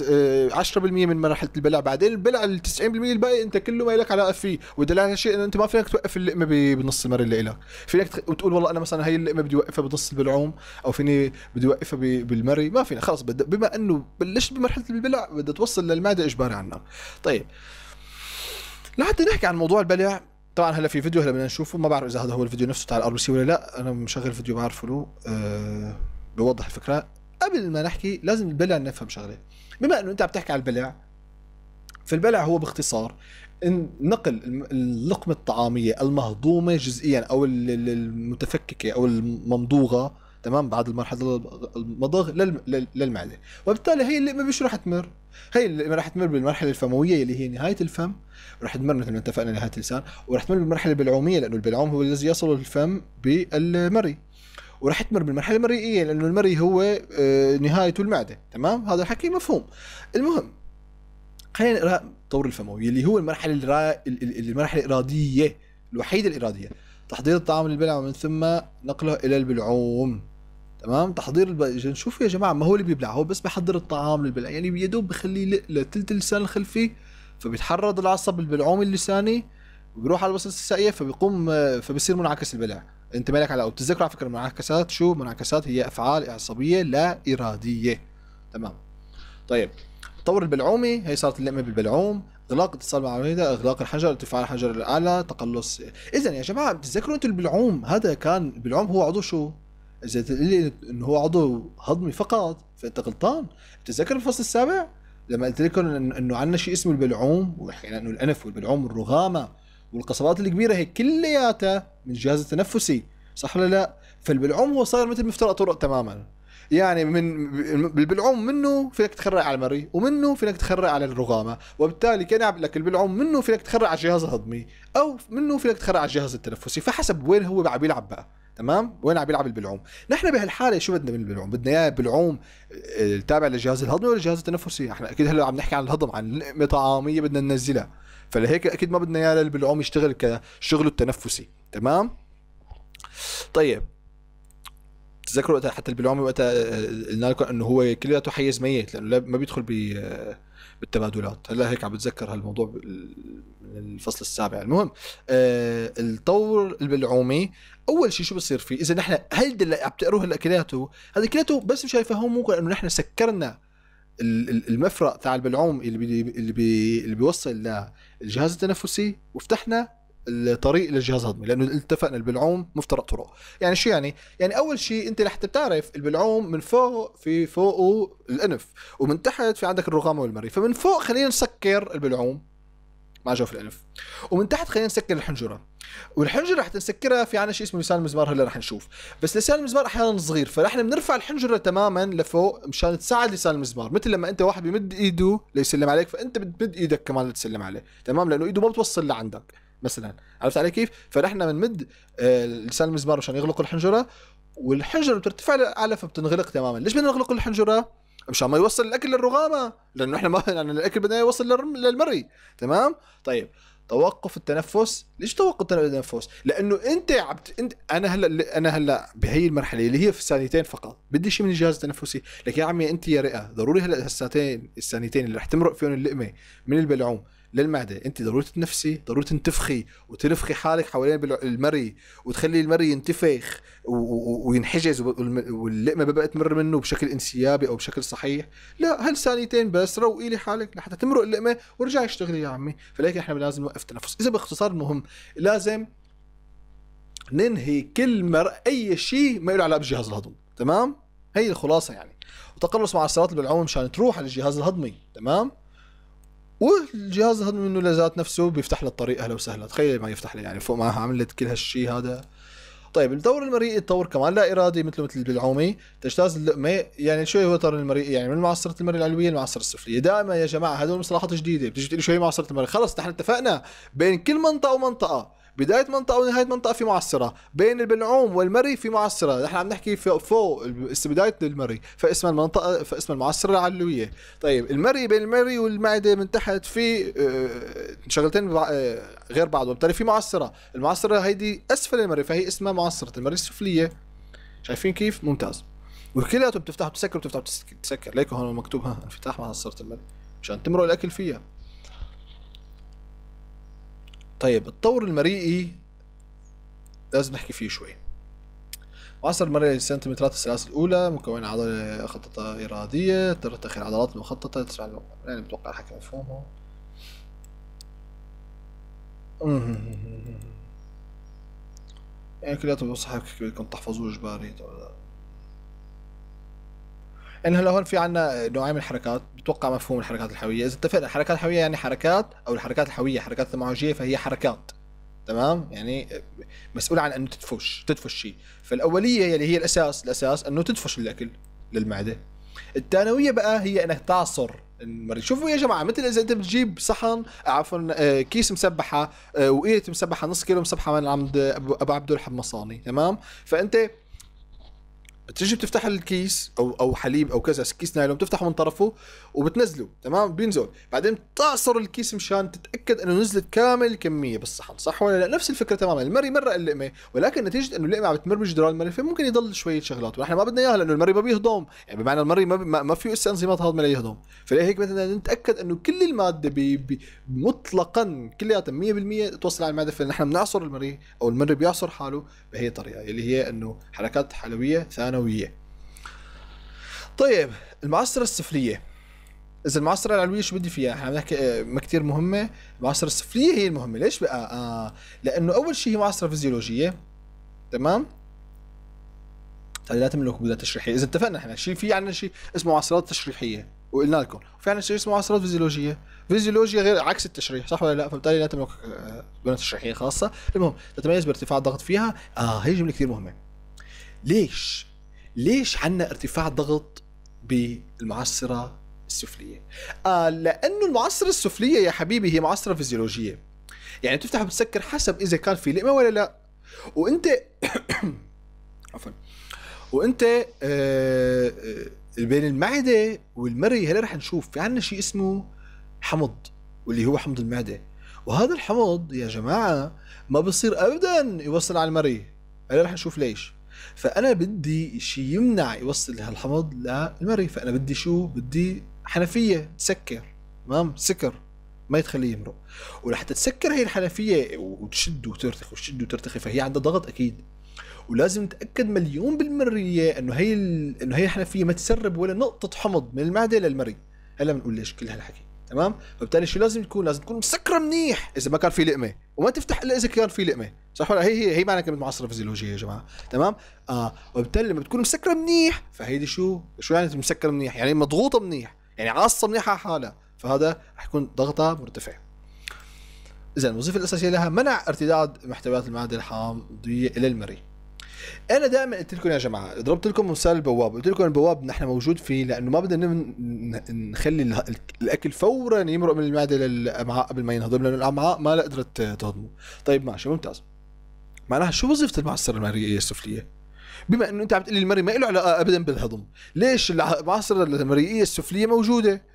آه، من مرحله البلع بعدين البلع ال 90% الباقي انت كله ما لك علاقه فيه والدليل على شيء انه انت ما فيك توقف اللقمه بنص المره اللي لك فينك وتقول والله انا مثلا هي اللقمه بدي اوقفها بنص البلعوم او فيني بدي اوقفها بالمري ما فينا خلص بد... بما انه بلشت بمرحله البلع بدها توصل للمعده اجباري عنها طيب لحتى نحكي عن موضوع البلع طبعا هلا في فيديو هلا بدنا نشوفه ما بعرف اذا هذا هو الفيديو نفسه تاع الار بي سي ولا لا انا مشغل فيديو بعرفه له أه بوضح الفكره قبل ما نحكي لازم البلع نفهم شغله بما انه انت عم تحكي على البلع فالبلع هو باختصار نقل اللقمة الطعامية المهضومة جزئيا أو المتفككة أو الممضوغة تمام بعد المرحلة المضغ للمعدة وبالتالي هي اللقمة مش رح تمر هي راح تمر بالمرحله الفمويه اللي هي نهايه الفم راح تمر مثل ما اتفقنا نهايه اللسان وراح تمر بالمرحله البلعوميه لانه البلعوم هو الذي يصل الفم بالمري وراح تمر بالمرحله المريئيه لانه المري هو آه، نهايته المعده تمام هذا الحكي مفهوم المهم خلينا نقرا طور الفموي اللي هو المرحله الرا... المرحله الاراديه الوحيده الاراديه تحضير الطعام للبلع ومن ثم نقله الى البلعوم تمام تحضير الب... شوفوا يا جماعه ما هو اللي بيبلع هو بس بيحضر الطعام للبلع يعني يا دوب بخليه لتلت اللسان الخلفي فبيتحرض العصب البلعومي اللساني وبيروح على الوسط السائيه فبيقوم فبيصير منعكس البلع انت مالك على او بتتذكروا على فكره المنعكسات شو منعكسات هي افعال عصبيه لا اراديه تمام طيب تطور البلعومي هي صارت اللقمه بالبلعوم اغلاق اتصال مع الوالده اغلاق الحجر ارتفاع الحجر الاعلى تقلص اذا يا جماعه بتتذكروا انتم البلعوم هذا كان البلعوم هو عضو شو اذا تقول لي انه هو عضو هضمي فقط فانت غلطان بتتذكر الفصل السابع لما قلت لكم انه عندنا شيء اسمه البلعوم وحكينا انه الانف والبلعوم والرغامه والقصبات الكبيره هي كلياتها من الجهاز التنفسي صح ولا لا؟ فالبلعوم هو صار مثل مفترق طرق تماما يعني من بالبلعوم منه فيك تخرع على المري ومنه فيك تخرع على الرغامه وبالتالي كان عم لك البلعوم منه فيك تخرع على الجهاز الهضمي او منه فيك تخرع على الجهاز التنفسي فحسب وين هو عم يلعب بقى تمام وين عم بيلعب البلعوم نحن بهالحاله شو بدنا من البلعوم بدنا اياه بلعوم آه، تابع للجهاز الهضمي ولا الجهاز التنفسي يعني احنا اكيد هلا عم نحكي عن الهضم عن لقمه طعاميه بدنا ننزلها فلهيك اكيد ما بدنا اياه للبلعوم يشتغل كشغله التنفسي تمام طيب تذكروا وقتها حتى البلعومي وقتها آه، آه، قلنا لكم انه هو كلياته حيز ميت لانه ما بيدخل بالتبادلات هلا هيك عم بتذكر هالموضوع من الفصل السابع المهم الطور البلعومي اول شيء شو بصير فيه اذا نحن هل اللي عم تقروه هلا كلياته هذا كلياته بس مش شايفه ممكن انه نحن سكرنا المفرق تاع البلعوم اللي بي اللي بي اللي بيوصل للجهاز التنفسي وفتحنا الطريق للجهاز الهضمي لانه اتفقنا البلعوم مفترق طرق يعني شو يعني يعني اول شيء انت لحتى بتعرف البلعوم من فوق في فوقه الانف ومن تحت في عندك الرغامه والمري فمن فوق خلينا نسكر البلعوم مع جوف الانف ومن تحت خلينا نسكر الحنجره والحنجره اللي رح تنسكرها في عنا شيء اسمه لسان المزمار هلا رح نشوف بس لسان المزمار احيانا صغير فنحن بنرفع الحنجره تماما لفوق مشان تساعد لسان المزمار مثل لما انت واحد بمد ايده ليسلم عليك فانت بتمد ايدك كمان لتسلم عليه تمام لانه ايده ما بتوصل لعندك مثلا عرفت علي كيف فنحن بنمد آه، لسان المزمار مشان يغلق الحنجره والحنجره بترتفع لاعلى فبتنغلق تماما ليش بدنا نغلق الحنجره مشان ما يوصل الاكل للرغامه لانه احنا ما يعني الاكل بدنا يوصل للمري تمام طيب توقف التنفس ليش توقف التنفس لانه انت عبت انت انا هلا انا هلا بهي المرحله اللي هي في ثانيتين فقط بدي شيء من الجهاز التنفسي لك يا عمي انت يا رئه ضروري هلا الساعتين الثانيتين اللي رح تمرق فيهم اللقمه من البلعوم للمعده انت ضروري تنفسي ضروري تنتفخي وتنفخي حالك حوالين المري وتخلي المري ينتفخ وينحجز واللقمه بقى تمر منه بشكل انسيابي او بشكل صحيح لا هل ثانيتين بس روقي لي حالك لحتى تمرق اللقمه ورجع اشتغلي يا عمي فلكن احنا لازم نوقف التنفس اذا باختصار مهم لازم ننهي كل مر اي شيء ما له علاقه بالجهاز الهضمي تمام هي الخلاصه يعني وتقلص مع الصلاه بالعوم مشان تروح على الجهاز الهضمي تمام والجهاز هذا منه لذات نفسه بيفتح لها الطريق اهلا وسهلا تخيل ما يفتح لي يعني فوق ما عملت كل هالشيء هذا طيب الدور المريئي يتطور كمان لا ارادي مثل مثل البلعومي تجتاز اللقمه يعني شوي هو الدور المريئي يعني من معصره المري العلويه للمعصره السفليه دائما يا جماعه هذول مصطلحات جديده بتيجي شو هي معصره المري خلص نحن اتفقنا بين كل منطقه ومنطقه بدايه منطقه ونهايه منطقه في معصره بين البلعوم والمري في معصره نحن عم نحكي فوق بدايه المري فاسم المنطقه فاسم المعصره العلويه طيب المري بين المري والمعده من تحت في آه، شغلتين آه، غير بعض وبالتالي في معصره المعصره هيدي اسفل المري فهي اسمها معصره المري السفليه شايفين كيف ممتاز وكلياته بتفتح وبتسكر وبتفتح وبتسكر ليكو هون مكتوب ها انفتاح معصره المري مشان تمرق الاكل فيها طيب الطور المريئي لازم نحكي فيه شوي عصر المرئي سنتيمترات السلاسل الأولى مكونة عضلة خططة إرادية ترتخي العضلات المخططة تسمع يعني متوقع الحكي مفهومه يعني كلياتهم بصحك بدكم تحفظوه اجباري ان هلا هون في عنا نوعين من الحركات بتوقع مفهوم الحركات الحيويه اذا اتفقنا الحركات الحيويه يعني حركات او الحركات الحيويه حركات المعوجية فهي حركات تمام يعني مسؤوله عن انه تدفش تدفش شيء فالاوليه يلي هي الاساس الاساس انه تدفش الاكل للمعده الثانويه بقى هي انك تعصر المريض شوفوا يا جماعه مثل اذا انت بتجيب صحن عفوا آه، كيس مسبحه آه، وقيت مسبحه نص كيلو مسبحه من عند ابو عبد الرحمن مصاني تمام فانت بتجي بتفتح الكيس او او حليب او كذا كيس نايلون بتفتحه من طرفه وبتنزله تمام بينزل بعدين بتعصر الكيس مشان تتاكد انه نزلت كامل الكميه بالصحن صح ولا لا نفس الفكره تماما المري مرق اللقمه ولكن نتيجه انه اللقمه عم تمر بجدران المري فممكن يضل شويه شغلات ونحن ما بدنا اياها لانه المري ما بيهضم يعني بمعنى المري ما, ما, ما فيه انزيمات انظمات هضمه ليهضم فلهيك بدنا نتاكد انه كل الماده بي بي مطلقا كلياتها 100% توصل على المعده فنحن بنعصر المري او المري بيعصر حاله بهي الطريقه اللي هي انه حركات حلويه ثانوية الثانويه طيب المعصرة السفلية إذا المعصرة العلوية شو بدي فيها؟ احنا عم نحكي آه، ما كثير مهمة، المعصرة السفلية هي المهمة، ليش بقى؟ آه لأنه أول شيء هي معصرة فيزيولوجية تمام؟ تعالي لا تملك بدها تشريحية، إذا اتفقنا احنا شيء في عندنا شيء اسمه معصرات تشريحية وقلنا لكم، وفي عندنا شيء اسمه معصرات فيزيولوجية، فيزيولوجيا غير عكس التشريح صح ولا لا؟ فبالتالي لا تملك آه، بنى تشريحية خاصة، المهم تتميز بارتفاع الضغط فيها، آه هي جملة كثير مهمة. ليش؟ ليش عنا ارتفاع ضغط بالمعصره السفليه؟ قال آه، لانه المعصره السفليه يا حبيبي هي معصره فيزيولوجيه. يعني بتفتح وبتسكر حسب اذا كان في لقمه ولا لا. وانت عفوا وانت آه،, آه بين المعده والمري هلا رح نشوف في عنا شيء اسمه حمض واللي هو حمض المعده وهذا الحمض يا جماعه ما بصير ابدا يوصل على المري هلا رح نشوف ليش فانا بدي شيء يمنع يوصل هالحمض للمري فانا بدي شو بدي حنفيه تسكر تمام سكر ما تخليه يمرق ولحتى تسكر هي الحنفيه وتشد وترتخي وتشد وترتخي فهي عندها ضغط اكيد ولازم نتاكد مليون بالمريه انه هي ال... انه هي الحنفيه ما تسرب ولا نقطه حمض من المعده للمري هلا بنقول ليش كل هالحكي تمام فبالتالي شو لازم تكون لازم تكون مسكره منيح اذا ما كان في لقمه وما تفتح الا اذا كان في لقمه صح ولا هي هي هي معنى كلمه معصره فيزيولوجيه يا جماعه تمام اه وبالتالي لما بتكون مسكره منيح فهيدي شو شو يعني مسكره منيح يعني مضغوطه منيح يعني عاصه منيحه حالها فهذا رح يكون ضغطها مرتفع اذا الوظيفه الاساسيه لها منع ارتداد محتويات المعدة الحامضيه الى المريء انا دائما قلت لكم يا جماعه ضربت لكم مثال البواب قلت لكم البواب نحن موجود فيه لانه ما بدنا نخلي الاكل فورا يمرق من المعده للامعاء قبل ما ينهضم لانه الامعاء ما قدرت تهضمه طيب ماشي ممتاز معناها شو وظيفه المعصره المريئية السفليه؟ بما انه انت عم تقول لي ما له علاقه ابدا بالهضم، ليش المعصره المريئية السفليه موجوده؟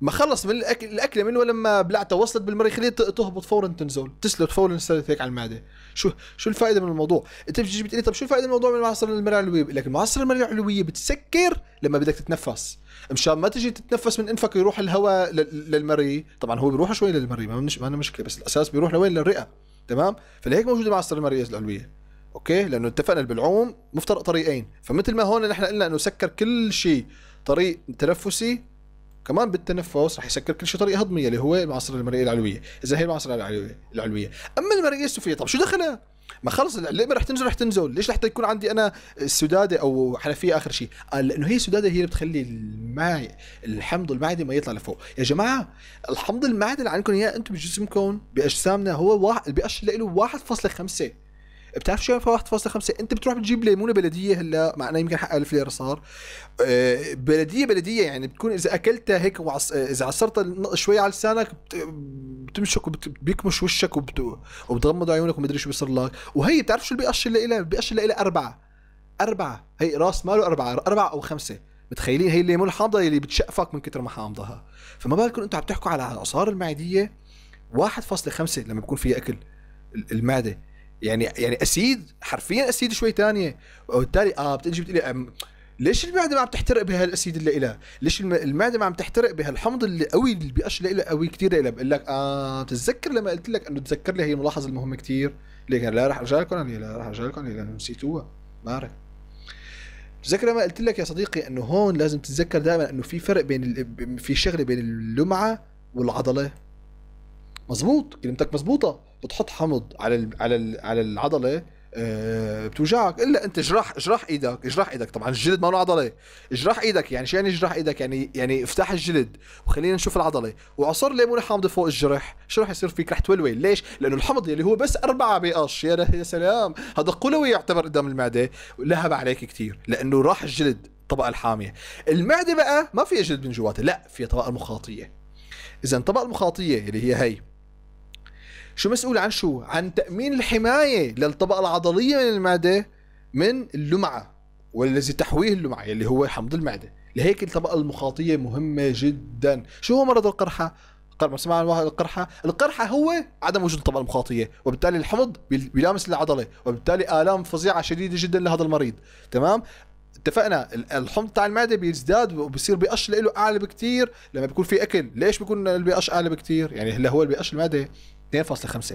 ما خلص من الاكل الاكله منه لما بلعتها وصلت بالمري خليت تهبط فورا تنزل تسلت فورا تسلت هيك على المعده شو شو الفائده من الموضوع انت بتجي لي طب شو الفائده من الموضوع من المعصر المرية العلويه لك المعصر المرية العلويه بتسكر لما بدك تتنفس مشان ما تجي تتنفس من انفك يروح الهواء للمري طبعا هو بيروح شوي للمري ما ما مشكله بس الاساس بيروح لوين للرئه تمام فلهيك موجوده مع السلمه رياض العلويه اوكي لانه اتفقنا بالعوم مفترق طريقين فمثل ما هون نحن قلنا انه سكر كل شيء طريق تنفسي كمان بالتنفس رح يسكر كل شيء طريق هضميه اللي هو المعصره المرئيه العلويه اذا هي المعصره العلويه العلويه اما المرئيه السفليه طب شو دخلها ما خلص ليه ما رح تنزل رح تنزل ليش لحتى يكون عندي انا سداده او حنفيه اخر شيء قال آه، لانه هي السداده هي اللي بتخلي الماء الحمض المعدي ما يطلع لفوق يا جماعه الحمض المعدي اللي عندكم اياه انتم بجسمكم باجسامنا هو واحد البي اتش له 1.5 بتعرف شو يعني 1.5 انت بتروح بتجيب ليمونه بلديه هلا معنا يمكن حق الفلير صار آه، بلديه بلديه يعني بتكون اذا اكلتها هيك وعص... آه، اذا عصرتها شوي على لسانك بت... بتمشك وبيكمش وشك وبت... وبتغمض عيونك ومدري شو بيصير لك وهي بتعرف شو البقش اللي لها البقش اللي لها اربعه اربعه هي راس ماله اربعه اربعه او خمسه متخيلين هي الليمون الحامضه اللي بتشقفك من كتر ما حامضها فما بالكم انتم عم تحكوا على الاعصار المعديه 1.5 لما بيكون فيها اكل المعده يعني يعني اسيد حرفيا اسيد شوي ثانيه وبالتالي اه بتجي بتقولي ليش المعده ما عم تحترق بهالاسيد اللي إلها؟ ليش المعده ما عم تحترق بهالحمض اللي قوي اللي بيقش لها قوي كثير إلها بقول لك اه بتتذكر لما قلت لك انه تذكر لي هي الملاحظه المهمه كثير ليك لا راح ارجع لكم لا راح ارجع لكم لانه نسيتوها ما عرف تذكر لما قلت لك يا صديقي انه هون لازم تتذكر دائما انه في فرق بين ال... في شغله بين اللمعه والعضله مزبوط كلمتك مزبوطه بتحط حمض على على على العضله آه، بتوجعك الا انت جراح جراح ايدك جراح ايدك طبعا الجلد ما له عضله جراح ايدك يعني شو يعني جراح ايدك يعني يعني افتح الجلد وخلينا نشوف العضله وعصر ليمونه حامضه فوق الجرح شو راح يصير فيك رح تولول ليش لانه الحمض اللي هو بس أربعة بقش يا, يا سلام هذا قلوي يعتبر قدام المعده لهب عليك كثير لانه راح الجلد الطبقه الحاميه المعده بقى ما فيها جلد من جواتها لا فيها طبقه مخاطيه اذا الطبقه المخاطيه اللي هي هي شو مسؤول عن شو عن تامين الحمايه للطبقه العضليه من المعده من اللمعه والذي تحويه اللمعه اللي هو حمض المعده لهيك الطبقه المخاطيه مهمه جدا شو هو مرض القرحه قرحة سمع واحد القرحة القرحة هو عدم وجود الطبقة المخاطية وبالتالي الحمض بيلامس العضلة وبالتالي آلام فظيعة شديدة جدا لهذا المريض تمام اتفقنا الحمض تاع المعده بيزداد وبصير بيقش له اعلى بكثير لما بيكون في اكل ليش بيكون البي اش اعلى بكثير يعني هلا هو البي اش المعده 2.5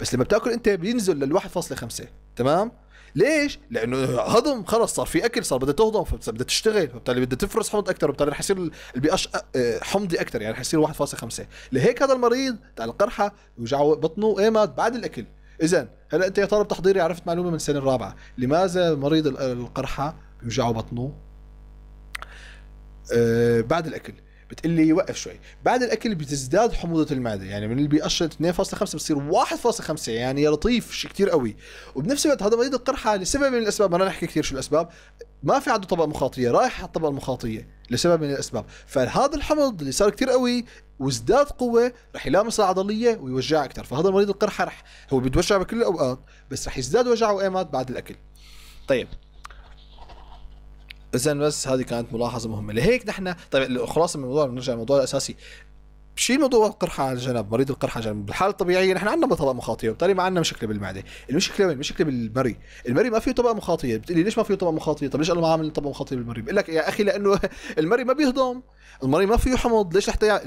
بس لما بتاكل انت بينزل لل 1.5 تمام ليش؟ لانه هضم خلص صار في اكل صار بدها تهضم فبدها تشتغل فبالتالي بدها تفرز حمض اكثر وبالتالي رح يصير البي آه، حمضي اكثر يعني رح يصير 1.5 لهيك هذا المريض تاع القرحه بيوجعه بطنه ايمت بعد الاكل اذا هلا انت يا طالب تحضيري عرفت معلومه من السنه الرابعه لماذا مريض القرحه بيوجعه بطنه آه بعد الاكل بتقلي وقف شوي بعد الاكل بتزداد حموضه المعده يعني من اللي بيقشط 2.5 بتصير 1.5 يعني يا لطيف شيء كثير قوي وبنفس الوقت هذا مريض القرحه لسبب من الاسباب ما نحكي كثير شو الاسباب ما في عنده طبقه مخاطيه رايح على الطبقه المخاطيه لسبب من الاسباب فهذا الحمض اللي صار كثير قوي وازداد قوه رح يلامس العضليه ويوجعها اكثر فهذا المريض القرحه رح هو بيتوجع بكل الاوقات بس رح يزداد وجعه ايمت بعد الاكل طيب اذا بس هذه كانت ملاحظه مهمه لهيك نحن طيب خلاص من الموضوع بنرجع للموضوع الاساسي شيل موضوع القرحة على جنب مريض القرحة على جنب بالحالة الطبيعية نحن عندنا طبقة مخاطية وبالتالي ما عندنا مشكلة بالمعدة المشكلة وين المشكلة بالمري المري ما فيه طبقة مخاطية بتقولي ليش ما فيه طبقة مخاطية طب ليش انا ما عامل طبقة مخاطية بالمري بقول لك يا اخي لانه المري ما بيهضم المري ما فيه حمض ليش لحتى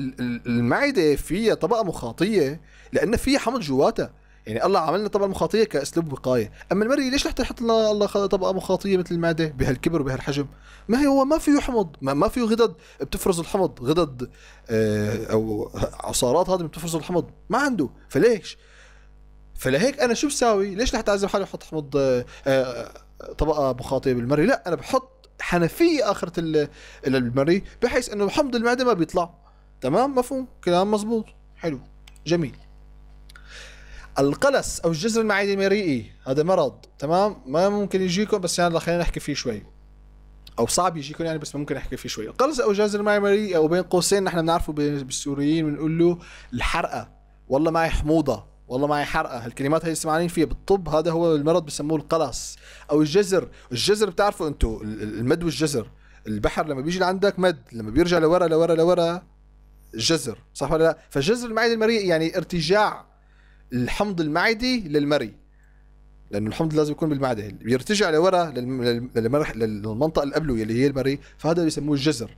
المعدة فيها طبقة مخاطية لأن فيها حمض جواتها يعني الله عمل لنا طبقه مخاطيه كاسلوب وقايه اما المري ليش رح تحط لنا الله طبقه مخاطيه مثل المعده بهالكبر وبهالحجم ما هي هو ما فيه حمض ما, ما فيه غدد بتفرز الحمض غدد آه او عصارات هذه بتفرز الحمض ما عنده فليش فلهيك انا شو بساوي ليش رح تعزم حالي احط حمض آه آه طبقه مخاطيه بالمري لا انا بحط حنفيه اخره المري بحيث انه حمض المعده ما بيطلع تمام مفهوم كلام مزبوط حلو جميل القلس او الجزر المعدي المريئي هذا مرض تمام ما ممكن يجيكم بس يلا يعني خلينا نحكي فيه شوي او صعب يجيكم يعني بس ممكن احكي فيه شوي القلس او الجزر المعدي المريئي او بين قوسين نحن بنعرفه بالسوريين بنقول له الحرقه والله معي حموضه والله معي حرقه هالكلمات هي سمعانين فيها بالطب هذا هو المرض بسموه القلس او الجزر الجزر بتعرفوا انتم المد والجزر البحر لما بيجي لعندك مد لما بيرجع لورا لورا لورا جزر صح ولا لا فجزر المعده المريء يعني ارتجاع الحمض المعدي للمري لانه الحمض لازم يكون بالمعده بيرتجع لورا للمنطقه اللي قبله اللي هي المريء فهذا بيسموه الجزر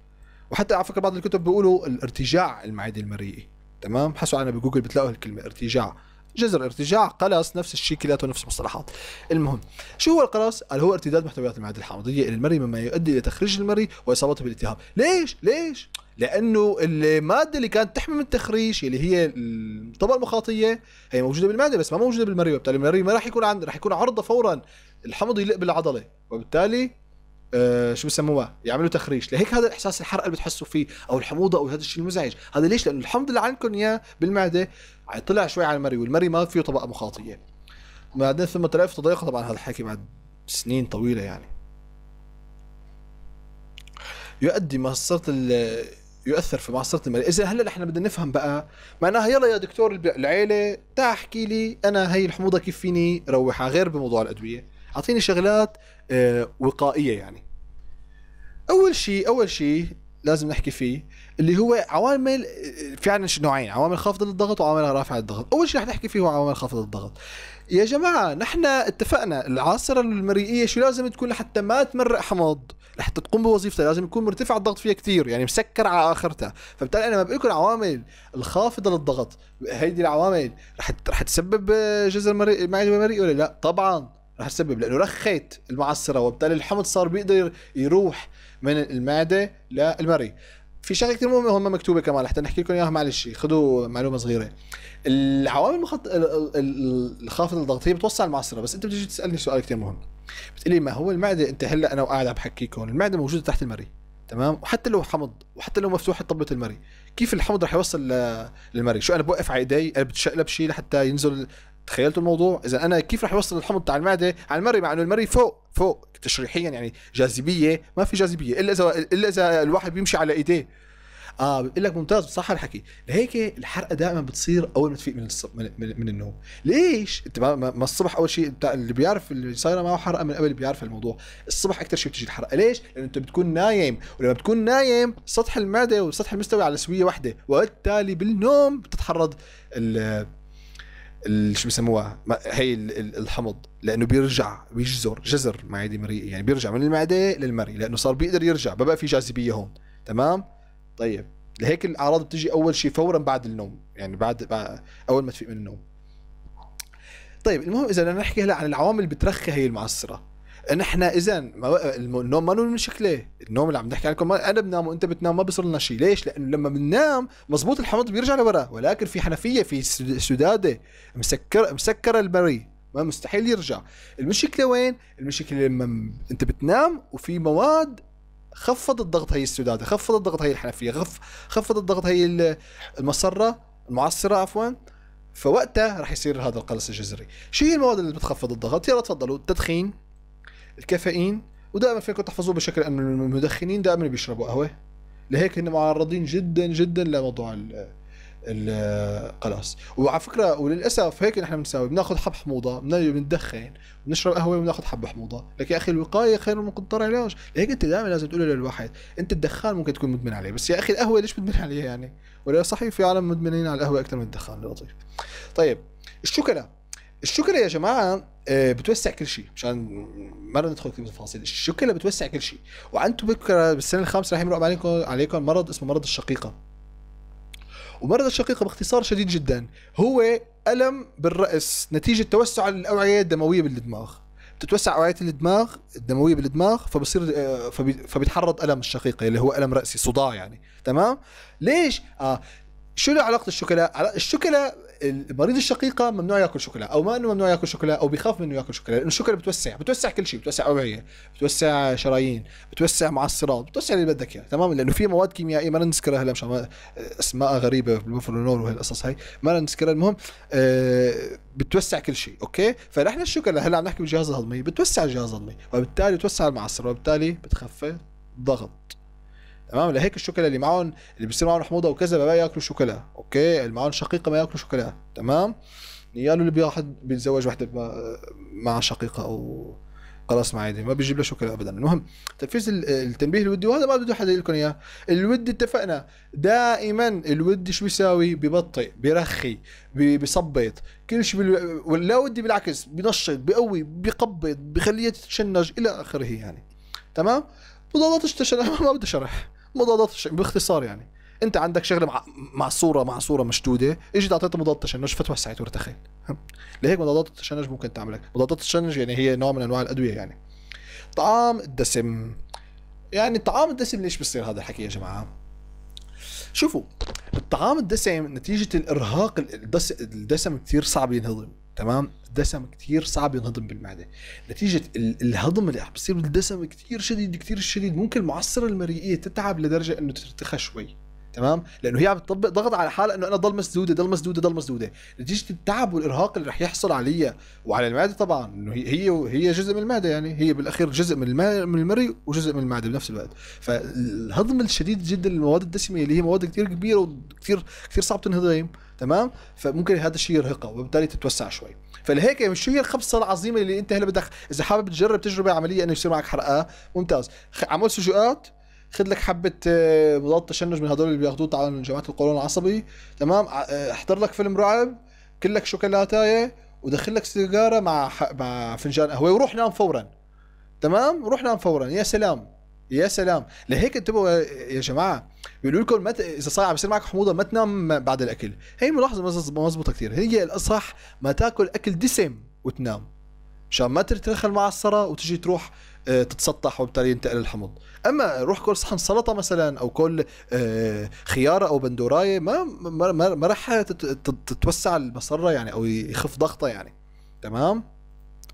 وحتى على فكره بعض الكتب بيقولوا الارتجاع المعدي المريئي تمام حسوا عنها بجوجل بتلاقوا هالكلمه ارتجاع جذر ارتجاع قلص نفس الشيء كلياته نفس المصطلحات المهم شو هو القلص قال هو ارتداد محتويات المعده الحامضيه الى المري مما يؤدي الى تخريج المري واصابته بالالتهاب ليش ليش لانه الماده اللي كانت تحمي من التخريج اللي هي الطبقه المخاطيه هي موجوده بالمعده بس ما موجوده بالمري وبالتالي المري ما راح يكون عند راح يكون عرضه فورا الحمض يلق بالعضله وبالتالي آه، شو بسموها يعملوا تخريش لهيك هذا الاحساس الحرق اللي بتحسوا فيه او الحموضه او هذا الشيء المزعج هذا ليش لانه الحمض اللي عندكم اياه بالمعده طلع شوي على المري والمري ما فيه طبقه مخاطيه بعدين ثم طلع في تضيق طبعا هذا الحكي بعد سنين طويله يعني يؤدي معصره يؤثر في معصره المريء اذا هلا نحن بدنا نفهم بقى معناها يلا يا دكتور العيله تعال احكي لي انا هي الحموضه كيف فيني روحها غير بموضوع الادويه اعطيني شغلات آه، وقائيه يعني اول شيء اول شيء لازم نحكي فيه اللي هو عوامل آه، في عندنا نوعين عوامل خافضه للضغط وعوامل رافعه للضغط اول شيء رح نحكي فيه هو عوامل خافضه للضغط يا جماعه نحن اتفقنا العاصره المرئيه شو لازم تكون لحتى ما تمرق حمض لحتى تقوم بوظيفتها لازم يكون مرتفع الضغط فيها كثير يعني مسكر على اخرتها فبالتالي انا ما بقول لكم العوامل الخافضه للضغط هيدي العوامل رح رح تسبب آه، جزر معدة مريئة ولا لا طبعا رح تسبب لانه رخيت المعصره وبالتالي الحمض صار بيقدر يروح من المعده للمري في شغله كثير مهمه هم مكتوبه كمان لحتى نحكي لكم اياها معلش خذوا معلومه صغيره العوامل المخط... الخافضه الضغطيه بتوصل المعصره بس انت بتيجي تسالني سؤال كثير مهم بتقلي ما هو المعده انت هلا انا وقاعد عم بحكيكم المعده موجوده تحت المري تمام وحتى لو حمض وحتى لو مفتوحه طبه المري كيف الحمض رح يوصل للمري شو انا بوقف على ايدي انا بتشقلب شيء لحتى ينزل تخيلت الموضوع اذا انا كيف رح يوصل الحمض تاع المعده على المري مع انه المري فوق فوق تشريحيا يعني جاذبيه ما في جاذبيه الا اذا الا اذا الواحد بيمشي على ايديه اه بقول لك ممتاز صح الحكي لهيك الحرقه دائما بتصير اول ما تفيق من من, من, من النوم ليش انت ما, ما الصبح اول شيء انت اللي بيعرف اللي صايره معه حرقه من قبل بيعرف الموضوع الصبح اكثر شيء بتجي الحرقه ليش لانه انت بتكون نايم ولما بتكون نايم سطح المعده والسطح المستوي على سويه واحده وبالتالي بالنوم بتتحرض شو بسموها هي الحمض لانه بيرجع بيجزر جزر معدي مريء يعني بيرجع من المعده للمري لانه صار بيقدر يرجع ما بقى في جاذبيه هون تمام طيب لهيك الاعراض بتجي اول شيء فورا بعد النوم يعني بعد, بعد اول ما تفيق من النوم طيب المهم اذا بدنا نحكي هلا عن العوامل اللي بترخي هي المعسره نحن اذا النوم ما من شكله النوم اللي عم نحكي عنكم انا بنام وانت بتنام ما بيصير لنا شيء ليش لانه لما بننام مزبوط الحمض بيرجع لورا ولكن في حنفيه في سداده مسكر مسكره البري ما مستحيل يرجع المشكله وين المشكله لما انت بتنام وفي مواد خفض الضغط هي السداده خفض الضغط هي الحنفيه خف خفض الضغط هي المسره المعصره عفوا فوقتها رح يصير هذا القلص الجذري شو هي المواد اللي بتخفض الضغط يلا تفضلوا التدخين الكافيين ودائما فيكم تحفظوه بشكل انه المدخنين دائما بيشربوا قهوه لهيك هن معرضين جدا جدا لموضوع القلاص وعلى فكره وللاسف هيك نحن بنساوي بناخذ حب حموضه بندخن بنشرب قهوه وبناخذ حب حموضه لك يا اخي الوقايه خير من قطار العلاج لهيك انت دائما لازم تقول للواحد انت الدخان ممكن تكون مدمن عليه بس يا اخي القهوه ليش مدمن عليها يعني ولا صحيح في عالم مدمنين على القهوه اكثر من الدخان لطيف طيب الشوكولا الشوكولا يا جماعه آه، بتوسع كل شيء مشان ما ندخل كثير بالتفاصيل الشوكولا بتوسع كل شيء وعندكم بكره بالسنه الخامسه رح يمرق عليكم عليكم مرض اسمه مرض الشقيقه ومرض الشقيقه باختصار شديد جدا هو الم بالراس نتيجه توسع الاوعيه الدمويه بالدماغ بتتوسع اوعيه الدماغ الدمويه بالدماغ فبصير آه، فبيتحرض الم الشقيقه اللي هو الم راسي صداع يعني تمام ليش آه شو له علاقه الشوكولا الشوكولا المريض الشقيقه ممنوع ياكل شوكولا او ما انه ممنوع ياكل شوكولا او بيخاف منه ياكل شوكولا لانه الشوكولا بتوسع بتوسع كل شيء بتوسع اوعيه بتوسع شرايين بتوسع معصرات بتوسع اللي بدك اياه تمام لانه في مواد كيميائيه ما نذكرها هلا مشان اسماء غريبه بالبوفلونور وهالقصص هاي ما نذكرها المهم آه بتوسع كل شيء اوكي فنحن الشوكولا هلا عم نحكي بالجهاز الهضمي بتوسع الجهاز الهضمي وبالتالي بتوسع المعصر وبالتالي بتخفف ضغط تمام لهيك الشوكولا اللي معهم اللي بيصير معهم حموضه وكذا بقى ياكلوا شوكولا اوكي اللي معهم شقيقه ما ياكلوا شوكولا تمام يالو اللي بياخد بيتزوج وحده آه، مع شقيقه او خلاص ما ما بيجيب له شوكولا ابدا المهم تنفيذ التنبيه الودي وهذا ما بده حدا يقول لكم اياه الود اتفقنا دائما الود شو بيساوي ببطئ برخي بيصبط كل شيء بال... ولا ودي بالعكس بنشط بقوي بقبض بخليه تتشنج الى اخره يعني تمام بضلت تشتغل ما بدي شرح مضادات الشمس باختصار يعني انت عندك شغله مع معصوره معصوره مشدوده اجيت اعطيتها مضادات تشنج فتوسعت وارتخيت لهيك مضادات التشنج ممكن تعملك مضادات التشنج يعني هي نوع من انواع الادويه يعني طعام الدسم يعني الطعام الدسم ليش بصير هذا الحكي يا جماعه شوفوا الطعام الدسم نتيجة الإرهاق الدسم كثير صعب ينهضم تمام دسم كثير صعب ينهضم بالمعده نتيجه الهضم اللي عم بيصير بالدسم كثير شديد كثير شديد ممكن المعصره المريئيه تتعب لدرجه انه ترتخى شوي تمام لانه هي عم تطبق ضغط على حالها انه انا ضل مسدوده ضل مسدوده ضل مسدوده نتيجه التعب والارهاق اللي رح يحصل عليها وعلى المعده طبعا انه هي هي جزء من المعده يعني هي بالاخير جزء من من المري وجزء من المعده بنفس الوقت فالهضم الشديد جدا للمواد الدسمه اللي هي مواد كثير كبيره وكثير كثير صعب تنهضم تمام فممكن هذا الشيء يرهقها وبالتالي تتوسع شوي فلهيك شو هي الخبصه العظيمه اللي انت هلا بدك اذا حابب تجرب تجربه عمليه انه يصير معك حرقه ممتاز عمل سجوقات خذ لك حبه آه، مضاد تشنج من هدول اللي بياخذوه تعال من جامعه القولون العصبي تمام آه، احضر لك فيلم رعب كلك شوكولاتايه ودخل لك سيجاره مع مع فنجان قهوه وروح نام فورا تمام روح نام فورا يا سلام يا سلام لهيك انتبهوا يا جماعه بيقولوا لكم مت... اذا صار عم يصير معك حموضه ما تنام بعد الاكل هي ملاحظه مضبوطه كثير هي الاصح ما تاكل اكل دسم وتنام مشان ما تتدخل مع الصرا وتجي تروح آه، تتسطح وبالتالي ينتقل الحمض اما روح كل صحن سلطه مثلا او كل آه، خياره او بندورايه ما ما, راح تتوسع المصره يعني او يخف ضغطها يعني تمام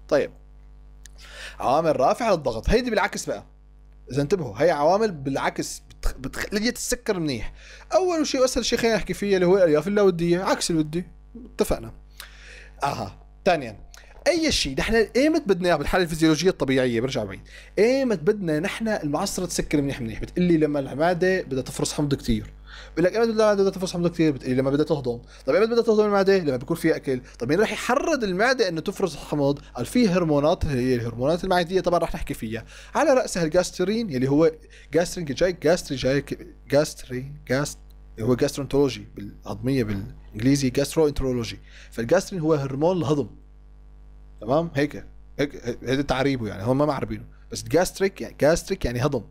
طيب عامل رافع للضغط هيدي بالعكس بقى اذا انتبهوا هي عوامل بالعكس بتخلي السكر تسكر منيح اول شيء واسهل شيء خلينا نحكي فيه اللي هو الارياف اللاوديه عكس الودي اتفقنا اها ثانيا اي شيء نحن ايمت بدنا اياه بالحاله الفيزيولوجيه الطبيعيه برجع بعيد ايمت بدنا نحن المعصره تسكر منيح منيح بتقلي لما المعده بدها تفرز حمض كثير بقول لك ايمت بدها تفرز حمض كثير لما بدها تهضم طب ايمت بدها تهضم المعده لما بيكون فيها اكل طب مين رح يحرض المعده انه تفرز حمض قال في هرمونات هي الهرمونات المعديه طبعا رح نحكي فيها على راسها الجاسترين اللي هو جاسترين جاي جاستري جاي جاستري جاست هو جاسترونتولوجي بالهضميه بالانجليزي جاسترو انترولوجي فالجاسترين هو هرمون الهضم تمام هيك هيك هذا تعريبه يعني هم ما معربينه بس جاستريك يعني جاستريك يعني هضم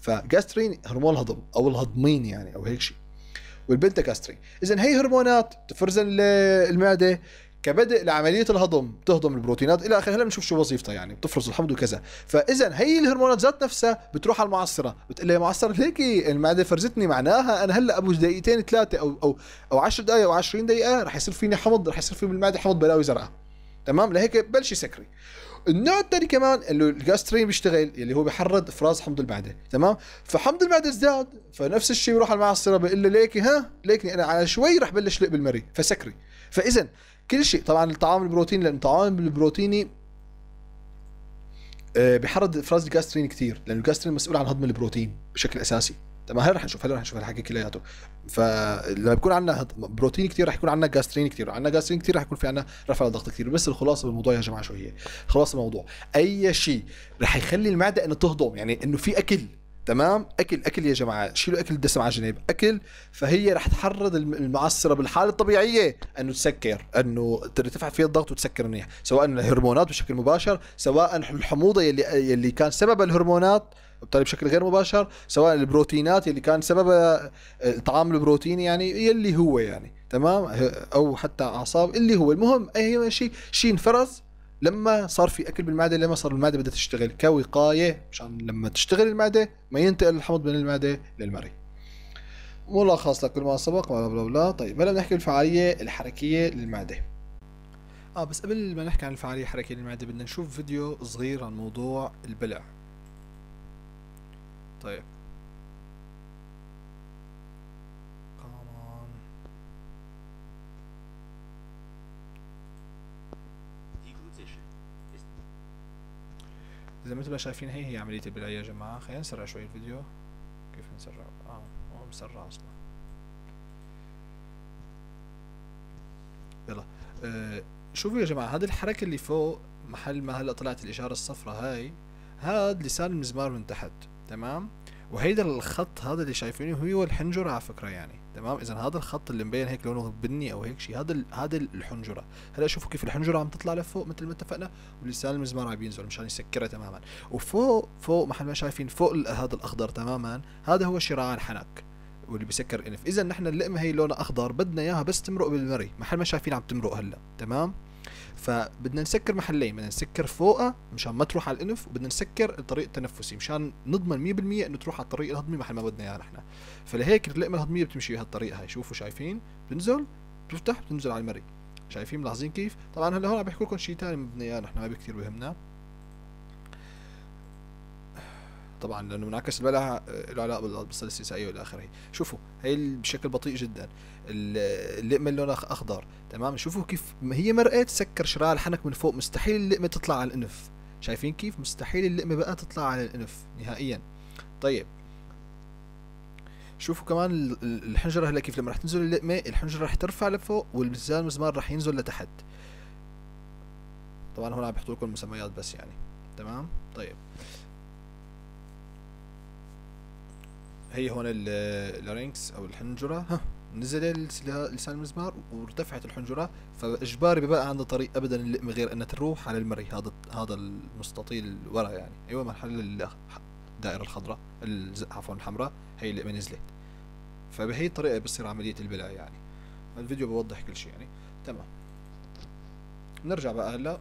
فجاسترين هرمون الهضم او الهضمين يعني او هيك شيء والبنتا جاسترين اذا هي هرمونات تفرزن المعده كبدء لعمليه الهضم بتهضم البروتينات الى اخره هلا بنشوف شو وظيفتها يعني بتفرز الحمض وكذا فاذا هي الهرمونات ذات نفسها بتروح على المعصره بتقول لها معصره ليك المعده فرزتني معناها انا هلا ابو دقيقتين ثلاثه او او او 10 دقائق او 20 دقيقه رح يصير فيني حمض رح يصير في بالمعده حمض بلاوي زرقاء تمام لهيك بلشي سكري النوع الثاني كمان اللي الجاسترين بيشتغل اللي هو بيحرض افراز حمض المعده تمام فحمض المعده ازداد فنفس الشيء بيروح على المعصره بيقول له ليكي ها ليكني انا على شوي رح بلش لق بالمري فسكري فاذا كل شيء طبعا الطعام البروتيني لان الطعام البروتيني آه، بحرض افراز الجاسترين كثير لانه الجاسترين مسؤول عن هضم البروتين بشكل اساسي ما هل رح نشوف هل رح نشوف هالحكي كلياته فلما بيكون عندنا بروتين كثير رح يكون عندنا جاسترين كثير عندنا جاسترين كثير رح يكون في عندنا رفع ضغط كثير بس الخلاصه بالموضوع يا جماعه شو هي خلاصه الموضوع اي شيء رح يخلي المعده انه تهضم يعني انه في اكل تمام اكل اكل يا جماعه شيلوا اكل الدسم على جنب اكل فهي رح تحرض المعصره بالحاله الطبيعيه انه تسكر انه ترتفع فيها الضغط وتسكر منيح سواء الهرمونات بشكل مباشر سواء الحموضه يلي يلي كان سبب الهرمونات وبالتالي طيب، بشكل غير مباشر سواء البروتينات اللي كان سببها الطعام آه، البروتيني يعني يلي هو يعني تمام او حتى اعصاب اللي هو المهم اي شيء شيء انفرز لما صار في اكل بالمعده لما صار المعده بدها تشتغل كوقايه مشان لما تشتغل المعده ما ينتقل الحمض من المعده للمريء ملخص لكل ما سبق بلا بلا بلا طيب هلا بنحكي الفعاليه الحركيه للمعده اه بس قبل ما نحكي عن الفعاليه الحركيه للمعده بدنا نشوف فيديو صغير عن موضوع البلع طيب زي ما انتم شايفين هي هي عملية البداية يا جماعة خلينا نسرع شوي الفيديو كيف نسرع اه هو مسرع اصلا يلا آه شوفوا يا جماعة هذه الحركة اللي فوق محل ما هلا طلعت الإشارة الصفراء هاي هذا لسان المزمار من تحت تمام وهيدا الخط هذا اللي شايفينه هو الحنجرة على فكرة يعني تمام اذا هذا الخط اللي مبين هيك لونه بني او هيك شيء هذا هذا الحنجرة هلا شوفوا كيف الحنجرة عم تطلع لفوق مثل ما اتفقنا ولسان المزمار عم ينزل مشان يسكرها تماما وفوق فوق محل ما شايفين فوق هذا الاخضر تماما هذا هو شراع الحنك واللي بيسكر انف اذا نحن اللقمه هي لونها اخضر بدنا اياها بس تمرق بالمري محل ما شايفين عم تمرق هلا تمام فبدنا نسكر محلين بدنا نسكر فوقها مشان ما تروح على الانف وبدنا نسكر الطريق التنفسي مشان نضمن 100% انه تروح على الطريق الهضمي محل ما بدنا اياه نحن فلهيك اللقمه الهضميه بتمشي بهالطريقه هاي شوفوا شايفين بتنزل بتفتح بتنزل على المريء شايفين ملاحظين كيف طبعا هلا هون عم بحكي لكم شيء ثاني ما بدنا اياه نحن ما بكثير بهمنا طبعا لانه منعكس البلع آه، له علاقه بالقصه السيسائية والى اخره شوفوا هي بشكل بطيء جدا اللقمة لونها اخضر تمام شوفوا كيف هي مرقت سكر شراع الحنك من فوق مستحيل اللقمة تطلع على الانف شايفين كيف مستحيل اللقمة بقى تطلع على الانف نهائيا طيب شوفوا كمان الحنجرة هلا كيف لما رح تنزل اللقمة الحنجرة رح ترفع لفوق والمزمار رح ينزل لتحت طبعا هون عم بحط لكم المسميات بس يعني تمام طيب هي هون الرينكس او الحنجره ها نزل لسان المزمار وارتفعت الحنجره فاجباري بقى عنده طريق ابدا اللقمه غير انها تروح على المري هذا هذا المستطيل ورا يعني ايوه محل الدائره الخضراء عفوا الحمراء هي اللقمه نزلت فبهي الطريقه بصير عمليه البلع يعني الفيديو بوضح كل شيء يعني تمام نرجع بقى هلا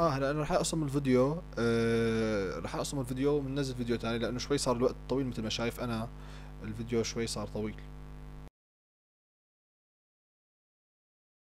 اه هلا انا رح اقسم الفيديو آه رح اقسم الفيديو وننزل فيديو ثاني لانه شوي صار الوقت طويل مثل ما شايف انا الفيديو شوي صار طويل